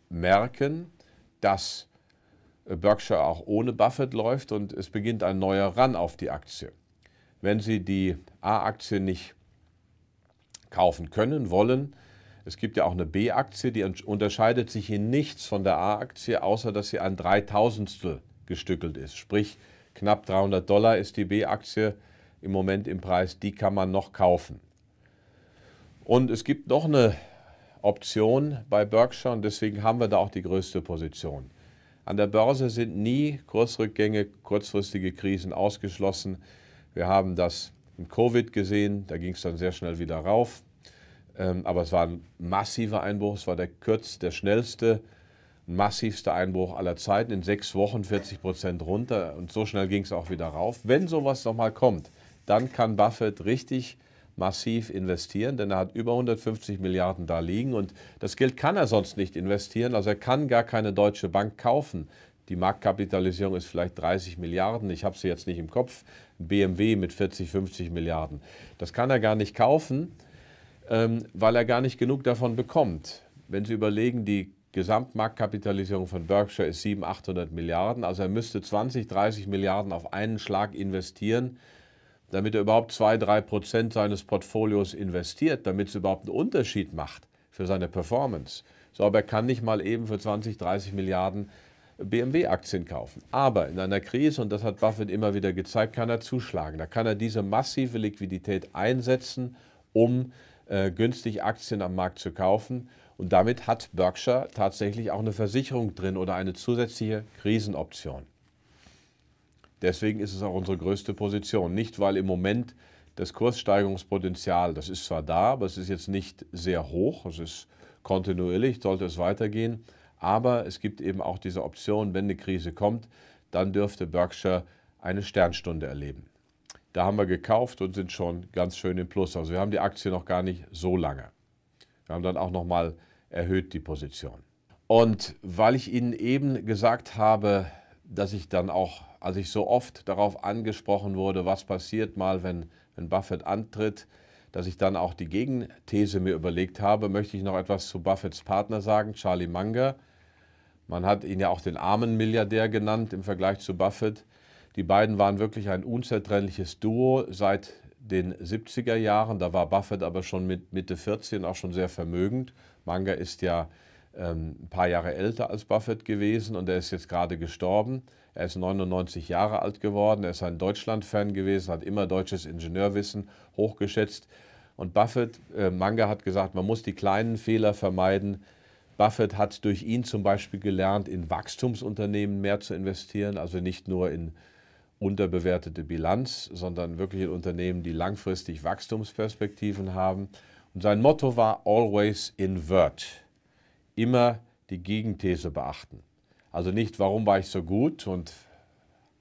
merken, dass äh, Berkshire auch ohne Buffett läuft und es beginnt ein neuer Run auf die Aktie. Wenn Sie die A-Aktie nicht kaufen können, wollen, es gibt ja auch eine B-Aktie, die unterscheidet sich in nichts von der A-Aktie, außer dass sie ein Dreitausendstel gestückelt ist. Sprich, knapp 300 Dollar ist die B-Aktie im Moment im Preis, die kann man noch kaufen. Und es gibt noch eine Option bei Berkshire und deswegen haben wir da auch die größte Position. An der Börse sind nie Kursrückgänge, kurzfristige Krisen ausgeschlossen. Wir haben das in Covid gesehen, da ging es dann sehr schnell wieder rauf. Ähm, aber es war ein massiver Einbruch. Es war der kürzeste, der schnellste, massivste Einbruch aller Zeiten. In sechs Wochen 40 Prozent runter und so schnell ging es auch wieder rauf. Wenn sowas nochmal kommt, dann kann Buffett richtig massiv investieren, denn er hat über 150 Milliarden da liegen und das Geld kann er sonst nicht investieren. Also er kann gar keine deutsche Bank kaufen. Die Marktkapitalisierung ist vielleicht 30 Milliarden, ich habe sie jetzt nicht im Kopf. BMW mit 40, 50 Milliarden. Das kann er gar nicht kaufen ähm, weil er gar nicht genug davon bekommt. Wenn Sie überlegen, die Gesamtmarktkapitalisierung von Berkshire ist 700, 800 Milliarden, also er müsste 20, 30 Milliarden auf einen Schlag investieren, damit er überhaupt 2, 3 Prozent seines Portfolios investiert, damit es überhaupt einen Unterschied macht für seine Performance. So, aber er kann nicht mal eben für 20, 30 Milliarden BMW-Aktien kaufen. Aber in einer Krise, und das hat Buffett immer wieder gezeigt, kann er zuschlagen. Da kann er diese massive Liquidität einsetzen, um äh, günstig Aktien am Markt zu kaufen. Und damit hat Berkshire tatsächlich auch eine Versicherung drin oder eine zusätzliche Krisenoption. Deswegen ist es auch unsere größte Position. Nicht, weil im Moment das Kurssteigerungspotenzial, das ist zwar da, aber es ist jetzt nicht sehr hoch, es ist kontinuierlich, sollte es weitergehen. Aber es gibt eben auch diese Option, wenn eine Krise kommt, dann dürfte Berkshire eine Sternstunde erleben. Da haben wir gekauft und sind schon ganz schön im Plus. Also wir haben die Aktie noch gar nicht so lange. Wir haben dann auch nochmal erhöht die Position. Und weil ich Ihnen eben gesagt habe, dass ich dann auch, als ich so oft darauf angesprochen wurde, was passiert mal, wenn, wenn Buffett antritt, dass ich dann auch die Gegenthese mir überlegt habe, möchte ich noch etwas zu Buffetts Partner sagen, Charlie Munger. Man hat ihn ja auch den armen Milliardär genannt im Vergleich zu Buffett. Die beiden waren wirklich ein unzertrennliches Duo seit den 70er Jahren. Da war Buffett aber schon mit Mitte 14 auch schon sehr vermögend. Manga ist ja ähm, ein paar Jahre älter als Buffett gewesen und er ist jetzt gerade gestorben. Er ist 99 Jahre alt geworden. Er ist ein Deutschland-Fan gewesen, hat immer deutsches Ingenieurwissen hochgeschätzt. Und Buffett, äh, Manga hat gesagt, man muss die kleinen Fehler vermeiden. Buffett hat durch ihn zum Beispiel gelernt, in Wachstumsunternehmen mehr zu investieren, also nicht nur in unterbewertete Bilanz, sondern wirklich in Unternehmen, die langfristig Wachstumsperspektiven haben. Und sein Motto war Always Invert. Immer die Gegenthese beachten. Also nicht, warum war ich so gut und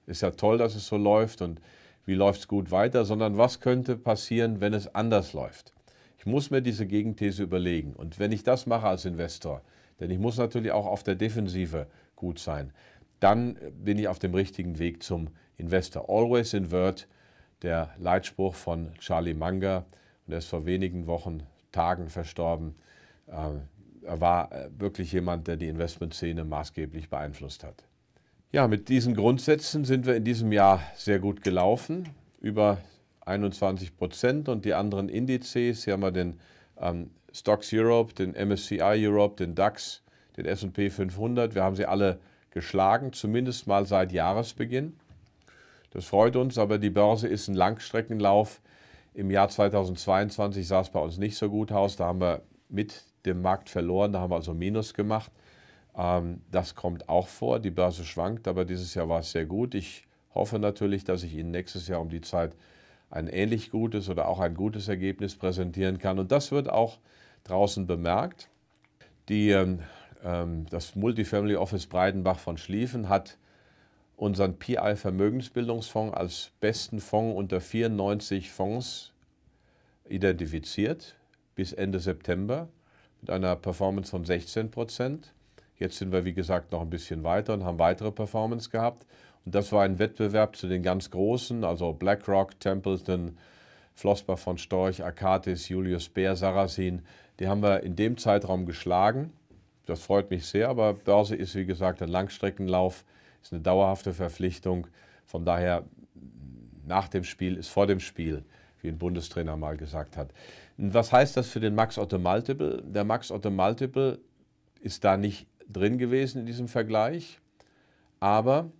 ist ja toll, dass es so läuft und wie läuft es gut weiter, sondern was könnte passieren, wenn es anders läuft. Ich muss mir diese Gegenthese überlegen. Und wenn ich das mache als Investor, denn ich muss natürlich auch auf der Defensive gut sein, dann bin ich auf dem richtigen Weg zum Investor Always Invert, der Leitspruch von Charlie Munger. Und er ist vor wenigen Wochen, Tagen verstorben. Ähm, er war äh, wirklich jemand, der die Investmentszene maßgeblich beeinflusst hat. Ja, mit diesen Grundsätzen sind wir in diesem Jahr sehr gut gelaufen, über 21 Prozent und die anderen Indizes, hier haben wir den ähm, Stocks Europe, den MSCI Europe, den DAX, den SP 500, wir haben sie alle geschlagen, zumindest mal seit Jahresbeginn. Das freut uns, aber die Börse ist ein Langstreckenlauf. Im Jahr 2022 sah es bei uns nicht so gut aus. Da haben wir mit dem Markt verloren, da haben wir also Minus gemacht. Ähm, das kommt auch vor. Die Börse schwankt, aber dieses Jahr war es sehr gut. Ich hoffe natürlich, dass ich Ihnen nächstes Jahr um die Zeit ein ähnlich gutes oder auch ein gutes Ergebnis präsentieren kann. Und das wird auch draußen bemerkt. Die, ähm, ähm, das Multifamily Office Breidenbach von Schlieffen hat unseren PI Vermögensbildungsfonds als besten Fonds unter 94 Fonds identifiziert bis Ende September mit einer Performance von 16 Prozent. Jetzt sind wir, wie gesagt, noch ein bisschen weiter und haben weitere Performance gehabt. Und das war ein Wettbewerb zu den ganz Großen, also BlackRock, Templeton, Flossbach von Storch, Akatis, Julius Bär, Sarrazin. Die haben wir in dem Zeitraum geschlagen. Das freut mich sehr, aber Börse ist, wie gesagt, ein Langstreckenlauf ist eine dauerhafte Verpflichtung. Von daher, nach dem Spiel ist vor dem Spiel, wie ein Bundestrainer mal gesagt hat. Was heißt das für den Max Otto Multiple? Der Max Otto Multiple ist da nicht drin gewesen in diesem Vergleich, aber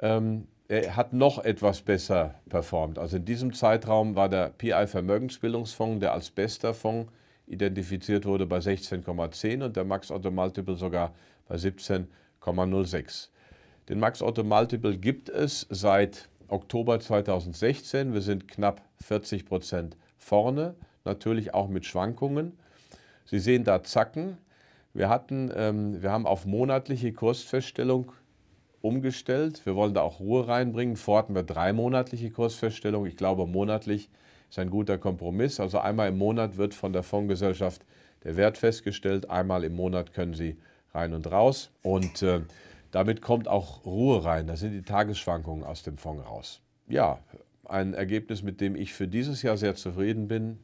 ähm, er hat noch etwas besser performt. Also in diesem Zeitraum war der PI Vermögensbildungsfonds, der als bester Fonds identifiziert wurde, bei 16,10 und der Max Otto Multiple sogar bei 17,06. Den Max Otto Multiple gibt es seit Oktober 2016. Wir sind knapp 40 Prozent vorne, natürlich auch mit Schwankungen. Sie sehen da Zacken. Wir, hatten, ähm, wir haben auf monatliche Kursfeststellung umgestellt. Wir wollen da auch Ruhe reinbringen. Vorher hatten wir drei monatliche Kursfeststellung. Ich glaube, monatlich ist ein guter Kompromiss. Also einmal im Monat wird von der Fondsgesellschaft der Wert festgestellt. Einmal im Monat können Sie rein und raus. Und äh, damit kommt auch Ruhe rein, da sind die Tagesschwankungen aus dem Fonds raus. Ja, ein Ergebnis, mit dem ich für dieses Jahr sehr zufrieden bin.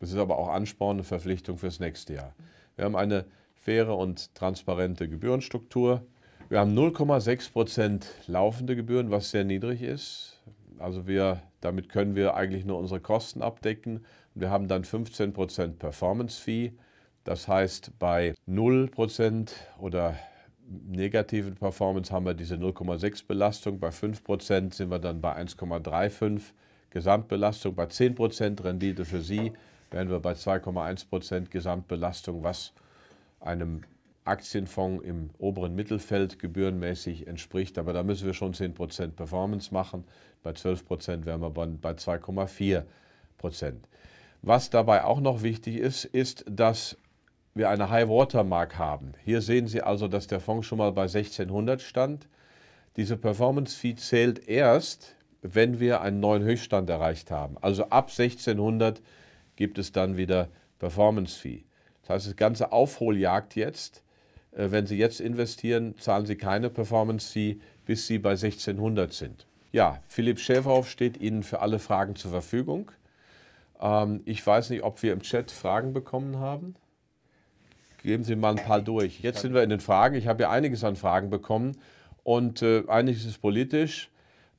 Das ist aber auch Ansporn und Verpflichtung fürs nächste Jahr. Wir haben eine faire und transparente Gebührenstruktur. Wir haben 0,6 Prozent laufende Gebühren, was sehr niedrig ist. Also wir, damit können wir eigentlich nur unsere Kosten abdecken. Wir haben dann 15 Prozent Performance Fee. Das heißt, bei 0 Prozent oder negativen Performance haben wir diese 0,6 Belastung, bei 5% sind wir dann bei 1,35 Gesamtbelastung, bei 10% Rendite für Sie wären wir bei 2,1% Gesamtbelastung, was einem Aktienfonds im oberen Mittelfeld gebührenmäßig entspricht. Aber da müssen wir schon 10% Performance machen. Bei 12% wären wir bei 2,4%. Was dabei auch noch wichtig ist, ist, dass wir eine High-Water-Mark haben. Hier sehen Sie also, dass der Fonds schon mal bei 1600 stand. Diese Performance-Fee zählt erst, wenn wir einen neuen Höchststand erreicht haben. Also ab 1600 gibt es dann wieder Performance-Fee. Das heißt, das ganze Aufholjagd jetzt, äh, wenn Sie jetzt investieren, zahlen Sie keine Performance-Fee, bis Sie bei 1600 sind. Ja, Philipp Schäferhoff steht Ihnen für alle Fragen zur Verfügung. Ähm, ich weiß nicht, ob wir im Chat Fragen bekommen haben geben Sie mal ein paar äh, durch. Jetzt sind wir in den Fragen. Ich habe ja einiges an Fragen bekommen und äh, einiges ist politisch.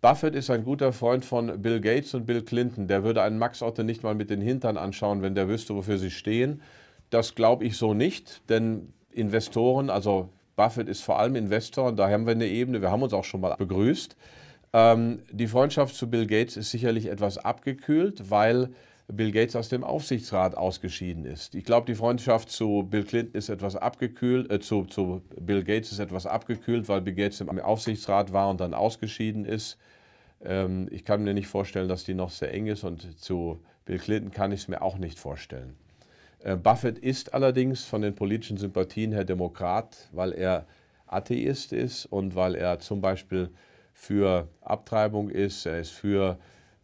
Buffett ist ein guter Freund von Bill Gates und Bill Clinton. Der würde einen Max Otte nicht mal mit den Hintern anschauen, wenn der wüsste, wofür sie stehen. Das glaube ich so nicht, denn Investoren, also Buffett ist vor allem Investor und da haben wir eine Ebene, wir haben uns auch schon mal begrüßt. Ähm, die Freundschaft zu Bill Gates ist sicherlich etwas abgekühlt, weil Bill Gates aus dem Aufsichtsrat ausgeschieden ist. Ich glaube, die Freundschaft zu Bill Clinton ist etwas abgekühlt, äh, zu, zu Bill Gates ist etwas abgekühlt, weil Bill Gates im Aufsichtsrat war und dann ausgeschieden ist. Ähm, ich kann mir nicht vorstellen, dass die noch sehr eng ist und zu Bill Clinton kann ich es mir auch nicht vorstellen. Äh, Buffett ist allerdings von den politischen Sympathien her Demokrat, weil er Atheist ist und weil er zum Beispiel für Abtreibung ist, er ist für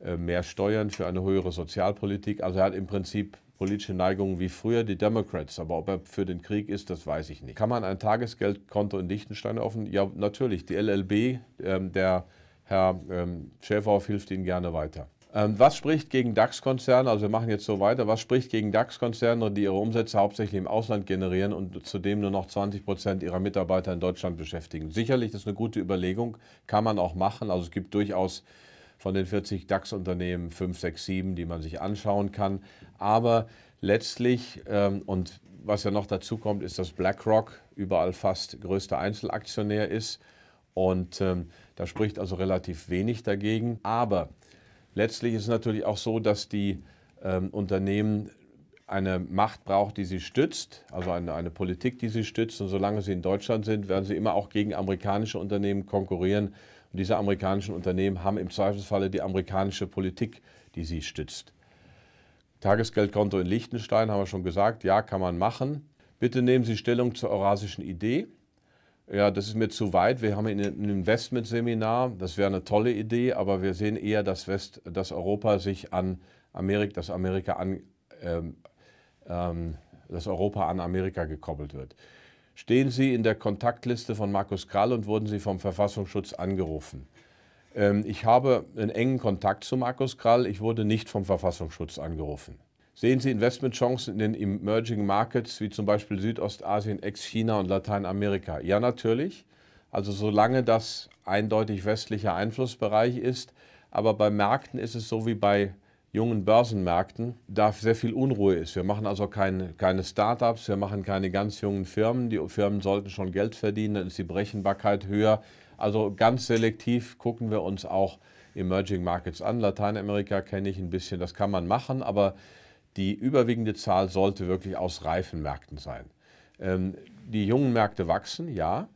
äh, mehr Steuern, für eine höhere Sozialpolitik. Also er hat im Prinzip politische Neigungen wie früher die Democrats. Aber ob er für den Krieg ist, das weiß ich nicht. Kann man ein Tagesgeldkonto in Liechtenstein öffnen? Ja, natürlich. Die LLB, ähm, der Herr ähm, Schäferhoff hilft Ihnen gerne weiter. Ähm, was spricht gegen DAX-Konzerne, also wir machen jetzt so weiter, was spricht gegen DAX-Konzerne, die ihre Umsätze hauptsächlich im Ausland generieren und zudem nur noch 20 Prozent ihrer Mitarbeiter in Deutschland beschäftigen? Sicherlich das ist eine gute Überlegung, kann man auch machen. Also es gibt durchaus von den 40 DAX-Unternehmen 5, 6, 7, die man sich anschauen kann. Aber letztlich, ähm, und was ja noch dazu kommt, ist, dass BlackRock überall fast größter Einzelaktionär ist. Und ähm, da spricht also relativ wenig dagegen. Aber letztlich ist es natürlich auch so, dass die ähm, Unternehmen eine Macht braucht, die sie stützt, also eine, eine Politik, die sie stützt. Und solange sie in Deutschland sind, werden sie immer auch gegen amerikanische Unternehmen konkurrieren. Und diese amerikanischen Unternehmen haben im Zweifelsfalle die amerikanische Politik, die sie stützt. Tagesgeldkonto in Liechtenstein haben wir schon gesagt, ja, kann man machen. Bitte nehmen Sie Stellung zur eurasischen Idee. Ja, das ist mir zu weit. Wir haben ein Investmentseminar. Das wäre eine tolle Idee, aber wir sehen eher, dass, West, dass Europa sich an Amerika, dass Amerika an, ähm, ähm, dass Europa an Amerika gekoppelt wird stehen Sie in der Kontaktliste von Markus Krall und wurden Sie vom Verfassungsschutz angerufen. Ähm, ich habe einen engen Kontakt zu Markus Krall, ich wurde nicht vom Verfassungsschutz angerufen. Sehen Sie Investmentchancen in den Emerging Markets wie zum Beispiel Südostasien, Ex-China und Lateinamerika? Ja, natürlich. Also solange das eindeutig westlicher Einflussbereich ist. Aber bei Märkten ist es so wie bei jungen Börsenmärkten da sehr viel Unruhe ist. Wir machen also keine, keine Startups, wir machen keine ganz jungen Firmen. Die Firmen sollten schon Geld verdienen, dann ist die Brechenbarkeit höher. Also ganz selektiv gucken wir uns auch Emerging Markets an. Lateinamerika kenne ich ein bisschen, das kann man machen, aber die überwiegende Zahl sollte wirklich aus reifen Märkten sein. Ähm, die jungen Märkte wachsen, ja,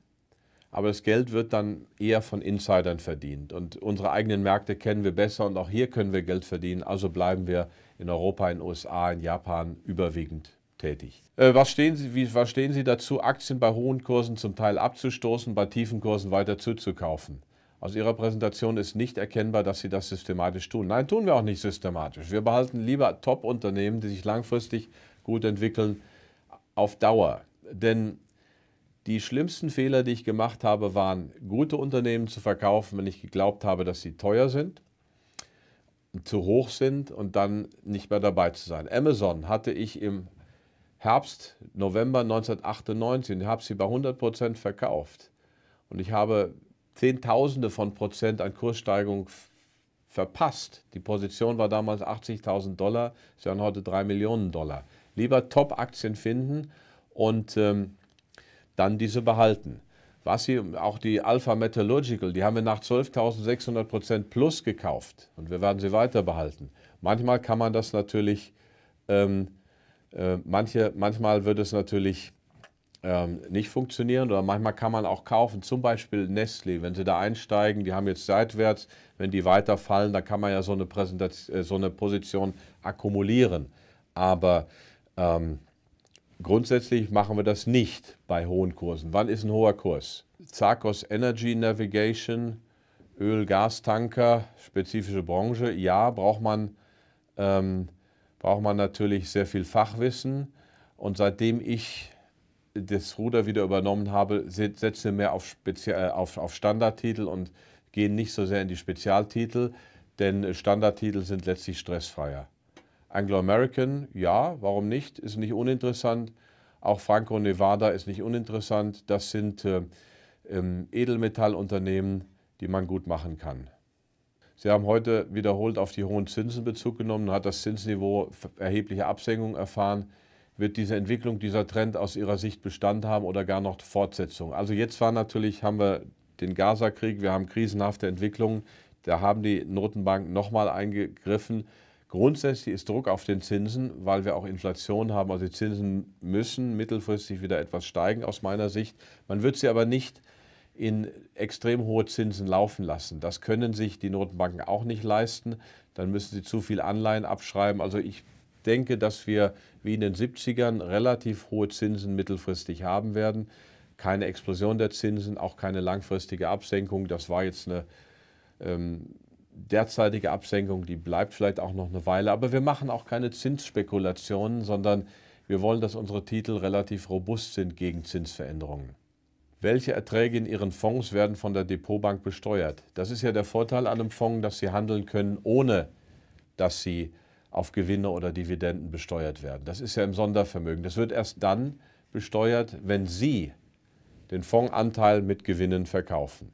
aber das Geld wird dann eher von Insidern verdient. Und unsere eigenen Märkte kennen wir besser und auch hier können wir Geld verdienen. Also bleiben wir in Europa, in den USA, in Japan überwiegend tätig. Äh, was, stehen Sie, wie, was stehen Sie dazu, Aktien bei hohen Kursen zum Teil abzustoßen, bei tiefen Kursen weiter zuzukaufen? Aus Ihrer Präsentation ist nicht erkennbar, dass Sie das systematisch tun. Nein, tun wir auch nicht systematisch. Wir behalten lieber Top-Unternehmen, die sich langfristig gut entwickeln, auf Dauer. Denn die schlimmsten Fehler, die ich gemacht habe, waren, gute Unternehmen zu verkaufen, wenn ich geglaubt habe, dass sie teuer sind, zu hoch sind und dann nicht mehr dabei zu sein. Amazon hatte ich im Herbst, November 1998, und habe sie bei 100 Prozent verkauft. Und ich habe Zehntausende von Prozent an Kurssteigerung verpasst. Die Position war damals 80.000 Dollar, sie haben heute 3 Millionen Dollar. Lieber Top-Aktien finden und ähm, dann diese behalten. Was sie, auch die Alpha Metallurgical, die haben wir nach 12.600 Prozent plus gekauft und wir werden sie weiter behalten. Manchmal kann man das natürlich, ähm, äh, manche, manchmal wird es natürlich ähm, nicht funktionieren oder manchmal kann man auch kaufen, zum Beispiel Nestle, wenn sie da einsteigen, die haben jetzt seitwärts, wenn die weiterfallen, da kann man ja so eine, Präsentation, äh, so eine Position akkumulieren. Aber ähm, Grundsätzlich machen wir das nicht bei hohen Kursen. Wann ist ein hoher Kurs? Zarkos Energy Navigation, Öl, Gastanker, spezifische Branche. Ja, braucht man, ähm, braucht man natürlich sehr viel Fachwissen. Und seitdem ich das Ruder wieder übernommen habe, setzen wir mehr auf, Spezial, äh, auf, auf Standardtitel und gehen nicht so sehr in die Spezialtitel, denn Standardtitel sind letztlich stressfreier. Anglo-American, ja, warum nicht, ist nicht uninteressant. Auch Franco-Nevada ist nicht uninteressant. Das sind äh, ähm, Edelmetallunternehmen, die man gut machen kann. Sie haben heute wiederholt auf die hohen Zinsen Bezug genommen, hat das Zinsniveau erhebliche Absenkung erfahren. Wird diese Entwicklung, dieser Trend aus Ihrer Sicht Bestand haben oder gar noch Fortsetzung? Also jetzt war natürlich, haben wir den Gaza-Krieg, wir haben krisenhafte Entwicklungen, da haben die Notenbanken nochmal eingegriffen. Grundsätzlich ist Druck auf den Zinsen, weil wir auch Inflation haben. Also die Zinsen müssen mittelfristig wieder etwas steigen aus meiner Sicht. Man wird sie aber nicht in extrem hohe Zinsen laufen lassen. Das können sich die Notenbanken auch nicht leisten. Dann müssen sie zu viel Anleihen abschreiben. Also ich denke, dass wir wie in den 70ern relativ hohe Zinsen mittelfristig haben werden. Keine Explosion der Zinsen, auch keine langfristige Absenkung. Das war jetzt eine ähm, derzeitige Absenkung, die bleibt vielleicht auch noch eine Weile, aber wir machen auch keine Zinsspekulationen, sondern wir wollen, dass unsere Titel relativ robust sind gegen Zinsveränderungen. Welche Erträge in Ihren Fonds werden von der Depotbank besteuert? Das ist ja der Vorteil an einem Fonds, dass Sie handeln können, ohne dass Sie auf Gewinne oder Dividenden besteuert werden. Das ist ja im Sondervermögen. Das wird erst dann besteuert, wenn Sie den Fondsanteil mit Gewinnen verkaufen.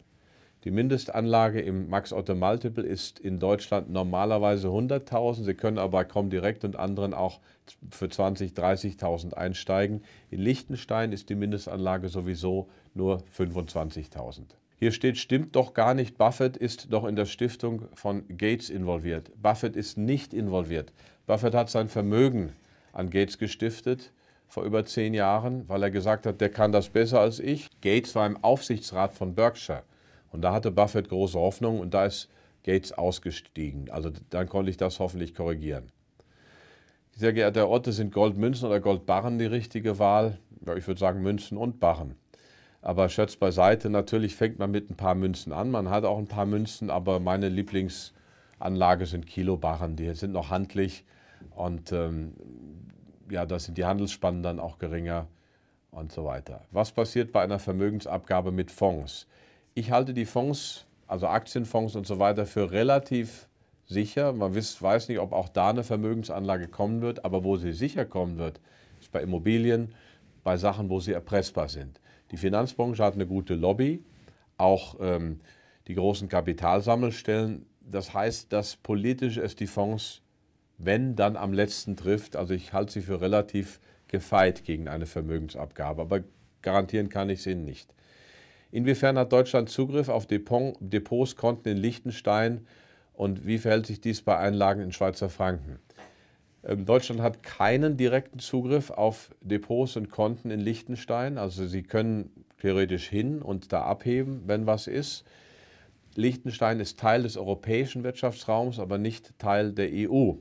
Die Mindestanlage im Max Otto Multiple ist in Deutschland normalerweise 100.000. Sie können aber bei Comdirect und anderen auch für 20.000, 30.000 einsteigen. In Liechtenstein ist die Mindestanlage sowieso nur 25.000. Hier steht, stimmt doch gar nicht, Buffett ist doch in der Stiftung von Gates involviert. Buffett ist nicht involviert. Buffett hat sein Vermögen an Gates gestiftet vor über zehn Jahren, weil er gesagt hat, der kann das besser als ich. Gates war im Aufsichtsrat von Berkshire. Und da hatte Buffett große Hoffnung und da ist Gates ausgestiegen. Also dann konnte ich das hoffentlich korrigieren. Sehr geehrter Herr Otte, sind Goldmünzen oder Goldbarren die richtige Wahl? Ja, ich würde sagen Münzen und Barren. Aber Scherz beiseite, natürlich fängt man mit ein paar Münzen an. Man hat auch ein paar Münzen, aber meine Lieblingsanlage sind Kilobarren. Die sind noch handlich und ähm, ja, da sind die Handelsspannen dann auch geringer und so weiter. Was passiert bei einer Vermögensabgabe mit Fonds? Ich halte die Fonds, also Aktienfonds und so weiter, für relativ sicher. Man weiß, nicht, ob auch da eine Vermögensanlage kommen wird, aber wo sie sicher kommen wird, ist bei Immobilien, bei Sachen, wo sie erpressbar sind. Die Finanzbranche hat eine gute Lobby, auch ähm, die großen Kapitalsammelstellen. Das heißt, dass politisch es die Fonds, wenn dann am letzten trifft, also ich halte sie für relativ gefeit gegen eine Vermögensabgabe, aber garantieren kann ich sie nicht. Inwiefern hat Deutschland Zugriff auf Depot, Depots, Konten in Liechtenstein und wie verhält sich dies bei Einlagen in Schweizer Franken? Ähm, Deutschland hat keinen direkten Zugriff auf Depots und Konten in Liechtenstein. Also sie können theoretisch hin und da abheben, wenn was ist. Liechtenstein ist Teil des europäischen Wirtschaftsraums, aber nicht Teil der EU.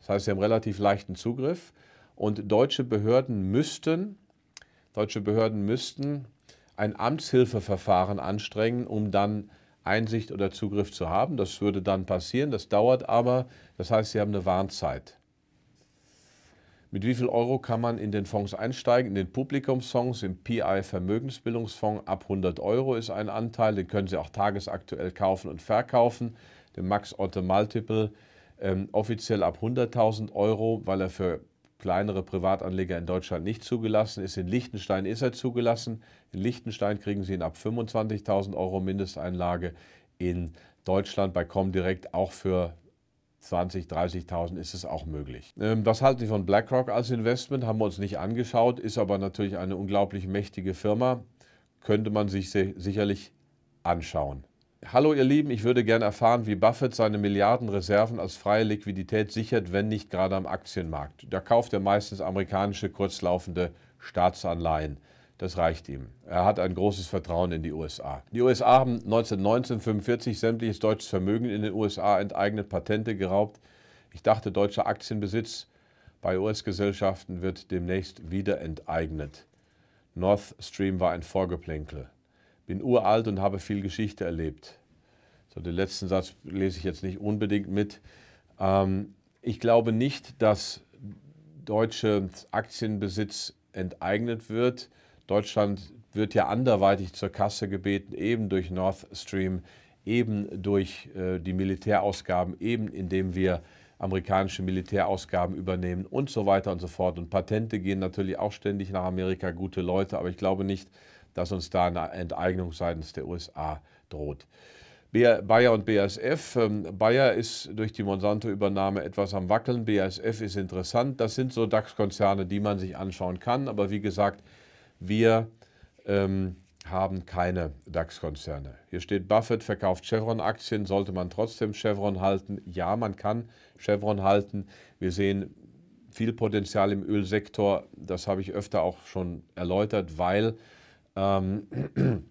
Das heißt, sie haben relativ leichten Zugriff. Und deutsche Behörden müssten, deutsche Behörden müssten ein Amtshilfeverfahren anstrengen, um dann Einsicht oder Zugriff zu haben. Das würde dann passieren, das dauert aber. Das heißt, Sie haben eine Warnzeit. Mit wie viel Euro kann man in den Fonds einsteigen? In den Publikumsfonds, im PI Vermögensbildungsfonds ab 100 Euro ist ein Anteil. Den können Sie auch tagesaktuell kaufen und verkaufen. Den Max Otte Multiple ähm, offiziell ab 100.000 Euro, weil er für kleinere Privatanleger in Deutschland nicht zugelassen ist. In Liechtenstein ist er zugelassen. In Liechtenstein kriegen Sie ihn ab 25.000 Euro Mindesteinlage. In Deutschland bei Comdirect auch für 20, 30.000 ist es auch möglich. Ähm, was halten Sie von BlackRock als Investment? Haben wir uns nicht angeschaut, ist aber natürlich eine unglaublich mächtige Firma. Könnte man sich sicherlich anschauen. Hallo ihr Lieben, ich würde gerne erfahren, wie Buffett seine Milliardenreserven als freie Liquidität sichert, wenn nicht gerade am Aktienmarkt. Da kauft er meistens amerikanische kurzlaufende Staatsanleihen. Das reicht ihm. Er hat ein großes Vertrauen in die USA. Die USA haben 1919-45 sämtliches deutsches Vermögen in den USA enteignet, Patente geraubt. Ich dachte, deutscher Aktienbesitz bei US-Gesellschaften wird demnächst wieder enteignet. North Stream war ein Vorgeplänkel bin uralt und habe viel Geschichte erlebt. So, den letzten Satz lese ich jetzt nicht unbedingt mit. Ähm, ich glaube nicht, dass deutsche Aktienbesitz enteignet wird. Deutschland wird ja anderweitig zur Kasse gebeten, eben durch Nord Stream, eben durch äh, die Militärausgaben, eben indem wir amerikanische Militärausgaben übernehmen und so weiter und so fort. Und Patente gehen natürlich auch ständig nach Amerika, gute Leute, aber ich glaube nicht, dass uns da eine Enteignung seitens der USA droht. Bayer und BASF. Ähm, Bayer ist durch die Monsanto-Übernahme etwas am Wackeln. BASF ist interessant. Das sind so DAX-Konzerne, die man sich anschauen kann. Aber wie gesagt, wir ähm, haben keine DAX-Konzerne. Hier steht, Buffett verkauft Chevron-Aktien. Sollte man trotzdem Chevron halten? Ja, man kann Chevron halten. Wir sehen viel Potenzial im Ölsektor. Das habe ich öfter auch schon erläutert, weil ähm,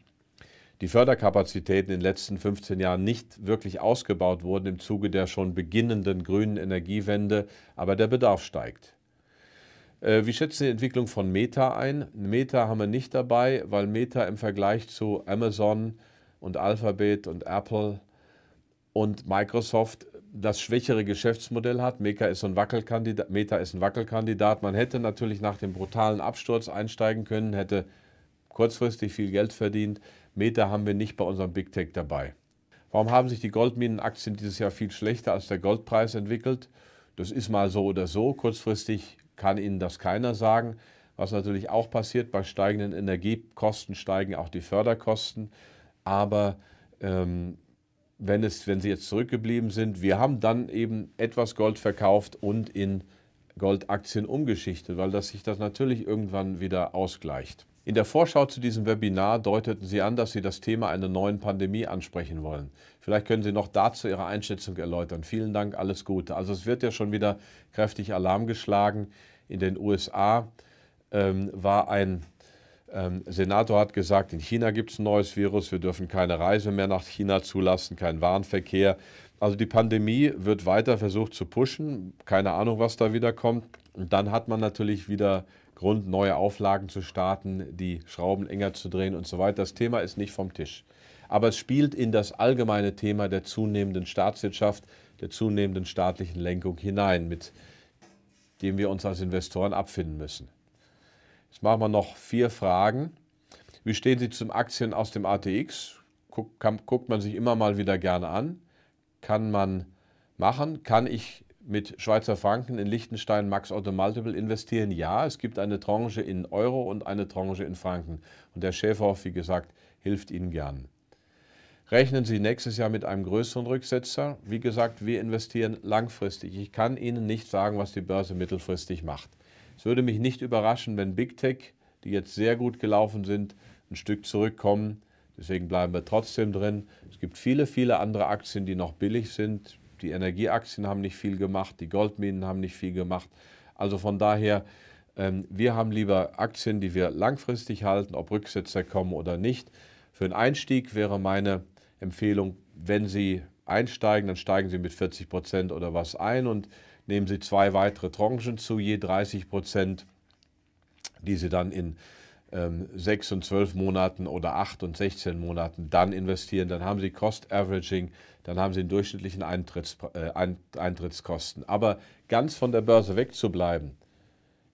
die Förderkapazitäten in den letzten 15 Jahren nicht wirklich ausgebaut wurden im Zuge der schon beginnenden grünen Energiewende, aber der Bedarf steigt. Äh, wie schätzen Sie die Entwicklung von Meta ein? Meta haben wir nicht dabei, weil Meta im Vergleich zu Amazon und Alphabet und Apple und Microsoft das schwächere Geschäftsmodell hat. Meta ist, ein Wackelkandidat, Meta ist ein Wackelkandidat. Man hätte natürlich nach dem brutalen Absturz einsteigen können, hätte kurzfristig viel Geld verdient. Meta haben wir nicht bei unserem Big Tech dabei. Warum haben sich die Goldminenaktien dieses Jahr viel schlechter als der Goldpreis entwickelt? Das ist mal so oder so. Kurzfristig kann Ihnen das keiner sagen. Was natürlich auch passiert, bei steigenden Energiekosten steigen auch die Förderkosten. Aber ähm, wenn, es, wenn sie jetzt zurückgeblieben sind, wir haben dann eben etwas Gold verkauft und in Goldaktien umgeschichtet, weil das sich das natürlich irgendwann wieder ausgleicht. In der Vorschau zu diesem Webinar deuteten Sie an, dass Sie das Thema einer neuen Pandemie ansprechen wollen. Vielleicht können Sie noch dazu Ihre Einschätzung erläutern. Vielen Dank, alles Gute. Also es wird ja schon wieder kräftig Alarm geschlagen. In den USA ähm, war ein ähm, Senator hat gesagt, in China gibt es ein neues Virus, wir dürfen keine Reise mehr nach China zulassen, keinen Warenverkehr. Also die Pandemie wird weiter versucht zu pushen, keine Ahnung, was da wieder kommt. Und dann hat man natürlich wieder Grund, neue Auflagen zu starten, die Schrauben enger zu drehen und so weiter. Das Thema ist nicht vom Tisch. Aber es spielt in das allgemeine Thema der zunehmenden Staatswirtschaft, der zunehmenden staatlichen Lenkung hinein, mit dem wir uns als Investoren abfinden müssen. Jetzt machen wir noch vier Fragen. Wie stehen Sie zum Aktien aus dem ATX? Guckt, man sich immer mal wieder gerne an. Kann man machen? Kann ich mit Schweizer Franken in Liechtenstein Max Otto Multiple investieren? Ja, es gibt eine Tranche in Euro und eine Tranche in Franken. Und der Schäferhoff, wie gesagt, hilft Ihnen gern. Rechnen Sie nächstes Jahr mit einem größeren Rücksetzer? Wie gesagt, wir investieren langfristig. Ich kann Ihnen nicht sagen, was die Börse mittelfristig macht. Es würde mich nicht überraschen, wenn Big Tech, die jetzt sehr gut gelaufen sind, ein Stück zurückkommen. Deswegen bleiben wir trotzdem drin. Es gibt viele, viele andere Aktien, die noch billig sind die Energieaktien haben nicht viel gemacht, die Goldminen haben nicht viel gemacht. Also von daher, ähm, wir haben lieber Aktien, die wir langfristig halten, ob Rücksetzer kommen oder nicht. Für einen Einstieg wäre meine Empfehlung, wenn Sie einsteigen, dann steigen Sie mit 40 Prozent oder was ein und nehmen Sie zwei weitere Tranchen zu, je 30 Prozent, die Sie dann in ähm, sechs und zwölf Monaten oder acht und 16 Monaten dann investieren. Dann haben Sie Cost Averaging, dann haben Sie einen durchschnittlichen Eintritts, äh, Eintrittskosten. Aber ganz von der Börse wegzubleiben,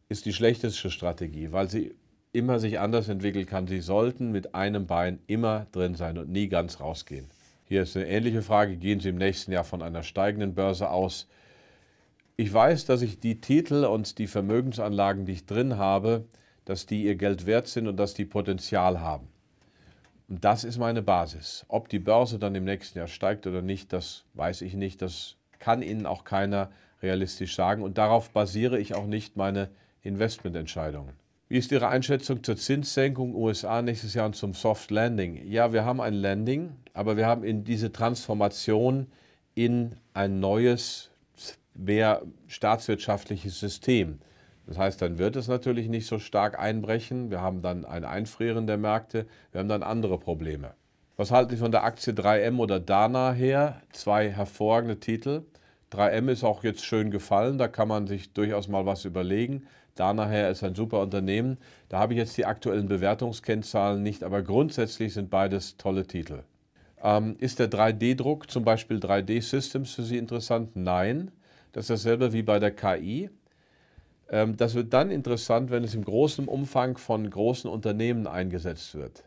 ist die schlechteste Strategie, weil sie immer sich anders entwickeln kann. Sie sollten mit einem Bein immer drin sein und nie ganz rausgehen. Hier ist eine ähnliche Frage. Gehen Sie im nächsten Jahr von einer steigenden Börse aus? Ich weiß, dass ich die Titel und die Vermögensanlagen, die ich drin habe, dass die ihr Geld wert sind und dass die Potenzial haben. Und das ist meine Basis. Ob die Börse dann im nächsten Jahr steigt oder nicht, das weiß ich nicht. Das kann Ihnen auch keiner realistisch sagen. Und darauf basiere ich auch nicht meine Investmententscheidungen. Wie ist Ihre Einschätzung zur Zinssenkung USA nächstes Jahr und zum Soft Landing? Ja, wir haben ein Landing, aber wir haben in diese Transformation in ein neues, mehr staatswirtschaftliches System. Das heißt, dann wird es natürlich nicht so stark einbrechen. Wir haben dann ein Einfrieren der Märkte. Wir haben dann andere Probleme. Was halten Sie von der Aktie 3M oder Dana her? Zwei hervorragende Titel. 3M ist auch jetzt schön gefallen, da kann man sich durchaus mal was überlegen. Dana her ist ein super Unternehmen. Da habe ich jetzt die aktuellen Bewertungskennzahlen nicht, aber grundsätzlich sind beides tolle Titel. Ähm, ist der 3D-Druck, zum Beispiel 3D-Systems, für Sie interessant? Nein. Das ist dasselbe wie bei der KI. Ähm, das wird dann interessant, wenn es im großen Umfang von großen Unternehmen eingesetzt wird.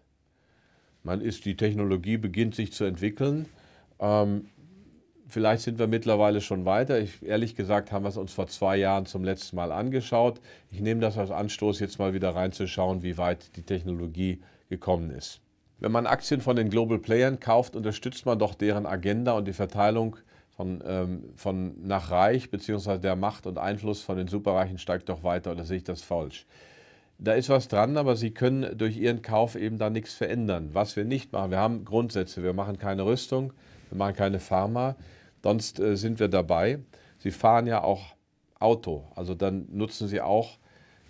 Man ist, die Technologie beginnt sich zu entwickeln. Ähm, vielleicht sind wir mittlerweile schon weiter. Ich, ehrlich gesagt haben wir es uns vor zwei Jahren zum letzten Mal angeschaut. Ich nehme das als Anstoß, jetzt mal wieder reinzuschauen, wie weit die Technologie gekommen ist. Wenn man Aktien von den Global Playern kauft, unterstützt man doch deren Agenda und die Verteilung von, ähm, von nach Reich, beziehungsweise der Macht und Einfluss von den Superreichen steigt doch weiter oder sehe ich das falsch? Da ist was dran, aber sie können durch ihren Kauf eben da nichts verändern. Was wir nicht machen, wir haben Grundsätze, wir machen keine Rüstung, wir machen keine Pharma, sonst äh, sind wir dabei. Sie fahren ja auch Auto, also dann nutzen sie auch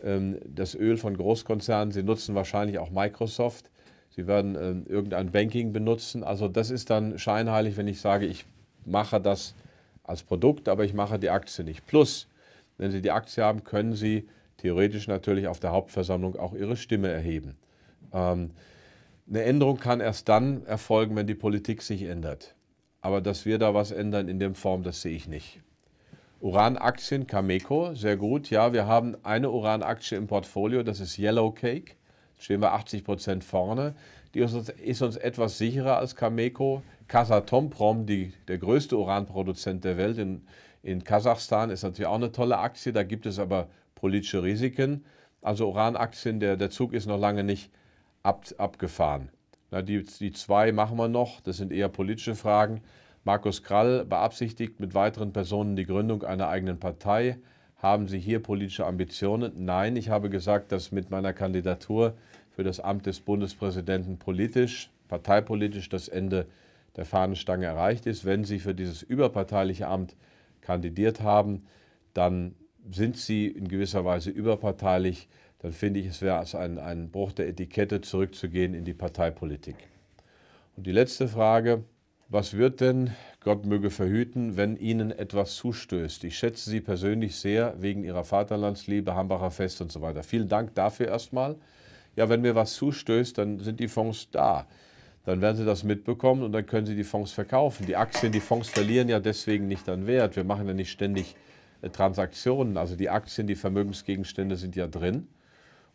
ähm, das Öl von Großkonzernen, sie nutzen wahrscheinlich auch Microsoft, sie werden äh, irgendein Banking benutzen. Also das ist dann scheinheilig, wenn ich sage, ich mache das als Produkt, aber ich mache die Aktie nicht. Plus, wenn Sie die Aktie haben, können Sie theoretisch natürlich auf der Hauptversammlung auch Ihre Stimme erheben. Ähm, eine Änderung kann erst dann erfolgen, wenn die Politik sich ändert. Aber dass wir da was ändern in der Form, das sehe ich nicht. Uranaktien, Cameco, sehr gut. Ja, wir haben eine Uranaktie im Portfolio, das ist Yellowcake. Stehen wir 80 Prozent vorne. Die ist uns, ist uns etwas sicherer als Cameco. Kasatomprom, die, der größte Uranproduzent der Welt in, in Kasachstan, ist natürlich auch eine tolle Aktie. Da gibt es aber politische Risiken. Also Uranaktien, der, der Zug ist noch lange nicht ab, abgefahren. Na, die, die zwei machen wir noch. Das sind eher politische Fragen. Markus Krall beabsichtigt mit weiteren Personen die Gründung einer eigenen Partei. Haben Sie hier politische Ambitionen? Nein, ich habe gesagt, dass mit meiner Kandidatur für das Amt des Bundespräsidenten politisch, parteipolitisch das Ende der Fahnenstange erreicht ist. Wenn Sie für dieses überparteiliche Amt kandidiert haben, dann sind Sie in gewisser Weise überparteilich. Dann finde ich, es wäre also ein, ein Bruch der Etikette, zurückzugehen in die Parteipolitik. Und die letzte Frage, was wird denn, Gott möge verhüten, wenn Ihnen etwas zustößt? Ich schätze Sie persönlich sehr wegen Ihrer Vaterlandsliebe, Hambacher Fest und so weiter. Vielen Dank dafür erstmal. Ja, wenn mir was zustößt, dann sind die Fonds da dann werden sie das mitbekommen und dann können sie die Fonds verkaufen. Die Aktien, die Fonds verlieren ja deswegen nicht an Wert. Wir machen ja nicht ständig äh, Transaktionen. Also die Aktien, die Vermögensgegenstände sind ja drin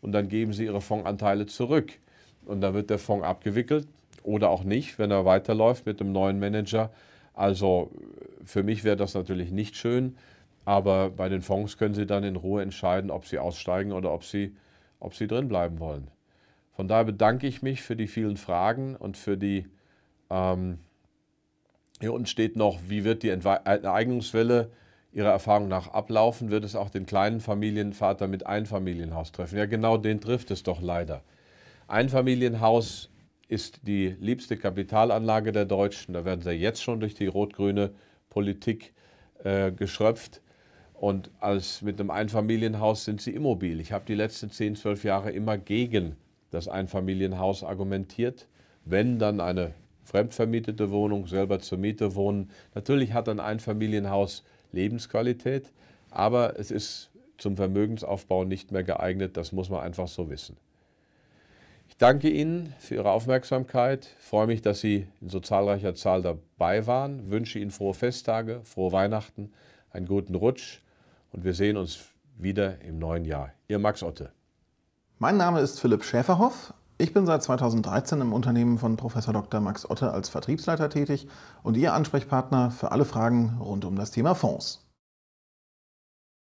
und dann geben sie ihre Fondsanteile zurück. Und dann wird der Fonds abgewickelt oder auch nicht, wenn er weiterläuft mit einem neuen Manager. Also äh, für mich wäre das natürlich nicht schön, aber bei den Fonds können Sie dann in Ruhe entscheiden, ob Sie aussteigen oder ob Sie, ob Sie drin bleiben wollen. Von daher bedanke ich mich für die vielen Fragen und für die. Ähm, hier unten steht noch, wie wird die Enteignungswelle äh, Ihrer Erfahrung nach ablaufen? Wird es auch den kleinen Familienvater mit Einfamilienhaus treffen? Ja, genau den trifft es doch leider. Einfamilienhaus ist die liebste Kapitalanlage der Deutschen. Da werden sie jetzt schon durch die rot-grüne Politik äh, geschröpft. Und als mit einem Einfamilienhaus sind sie immobil. Ich habe die letzten 10, 12 Jahre immer gegen das Einfamilienhaus argumentiert. Wenn dann eine fremdvermietete Wohnung, selber zur Miete wohnen. Natürlich hat ein Einfamilienhaus Lebensqualität, aber es ist zum Vermögensaufbau nicht mehr geeignet. Das muss man einfach so wissen. Ich danke Ihnen für Ihre Aufmerksamkeit, freue mich, dass Sie in so zahlreicher Zahl dabei waren, wünsche Ihnen frohe Festtage, frohe Weihnachten, einen guten Rutsch und wir sehen uns wieder im neuen Jahr. Ihr Max Otte. Mein Name ist Philipp Schäferhoff. Ich bin seit 2013 im Unternehmen von Prof. Dr. Max Otte als Vertriebsleiter tätig und Ihr Ansprechpartner für alle Fragen rund um das Thema Fonds.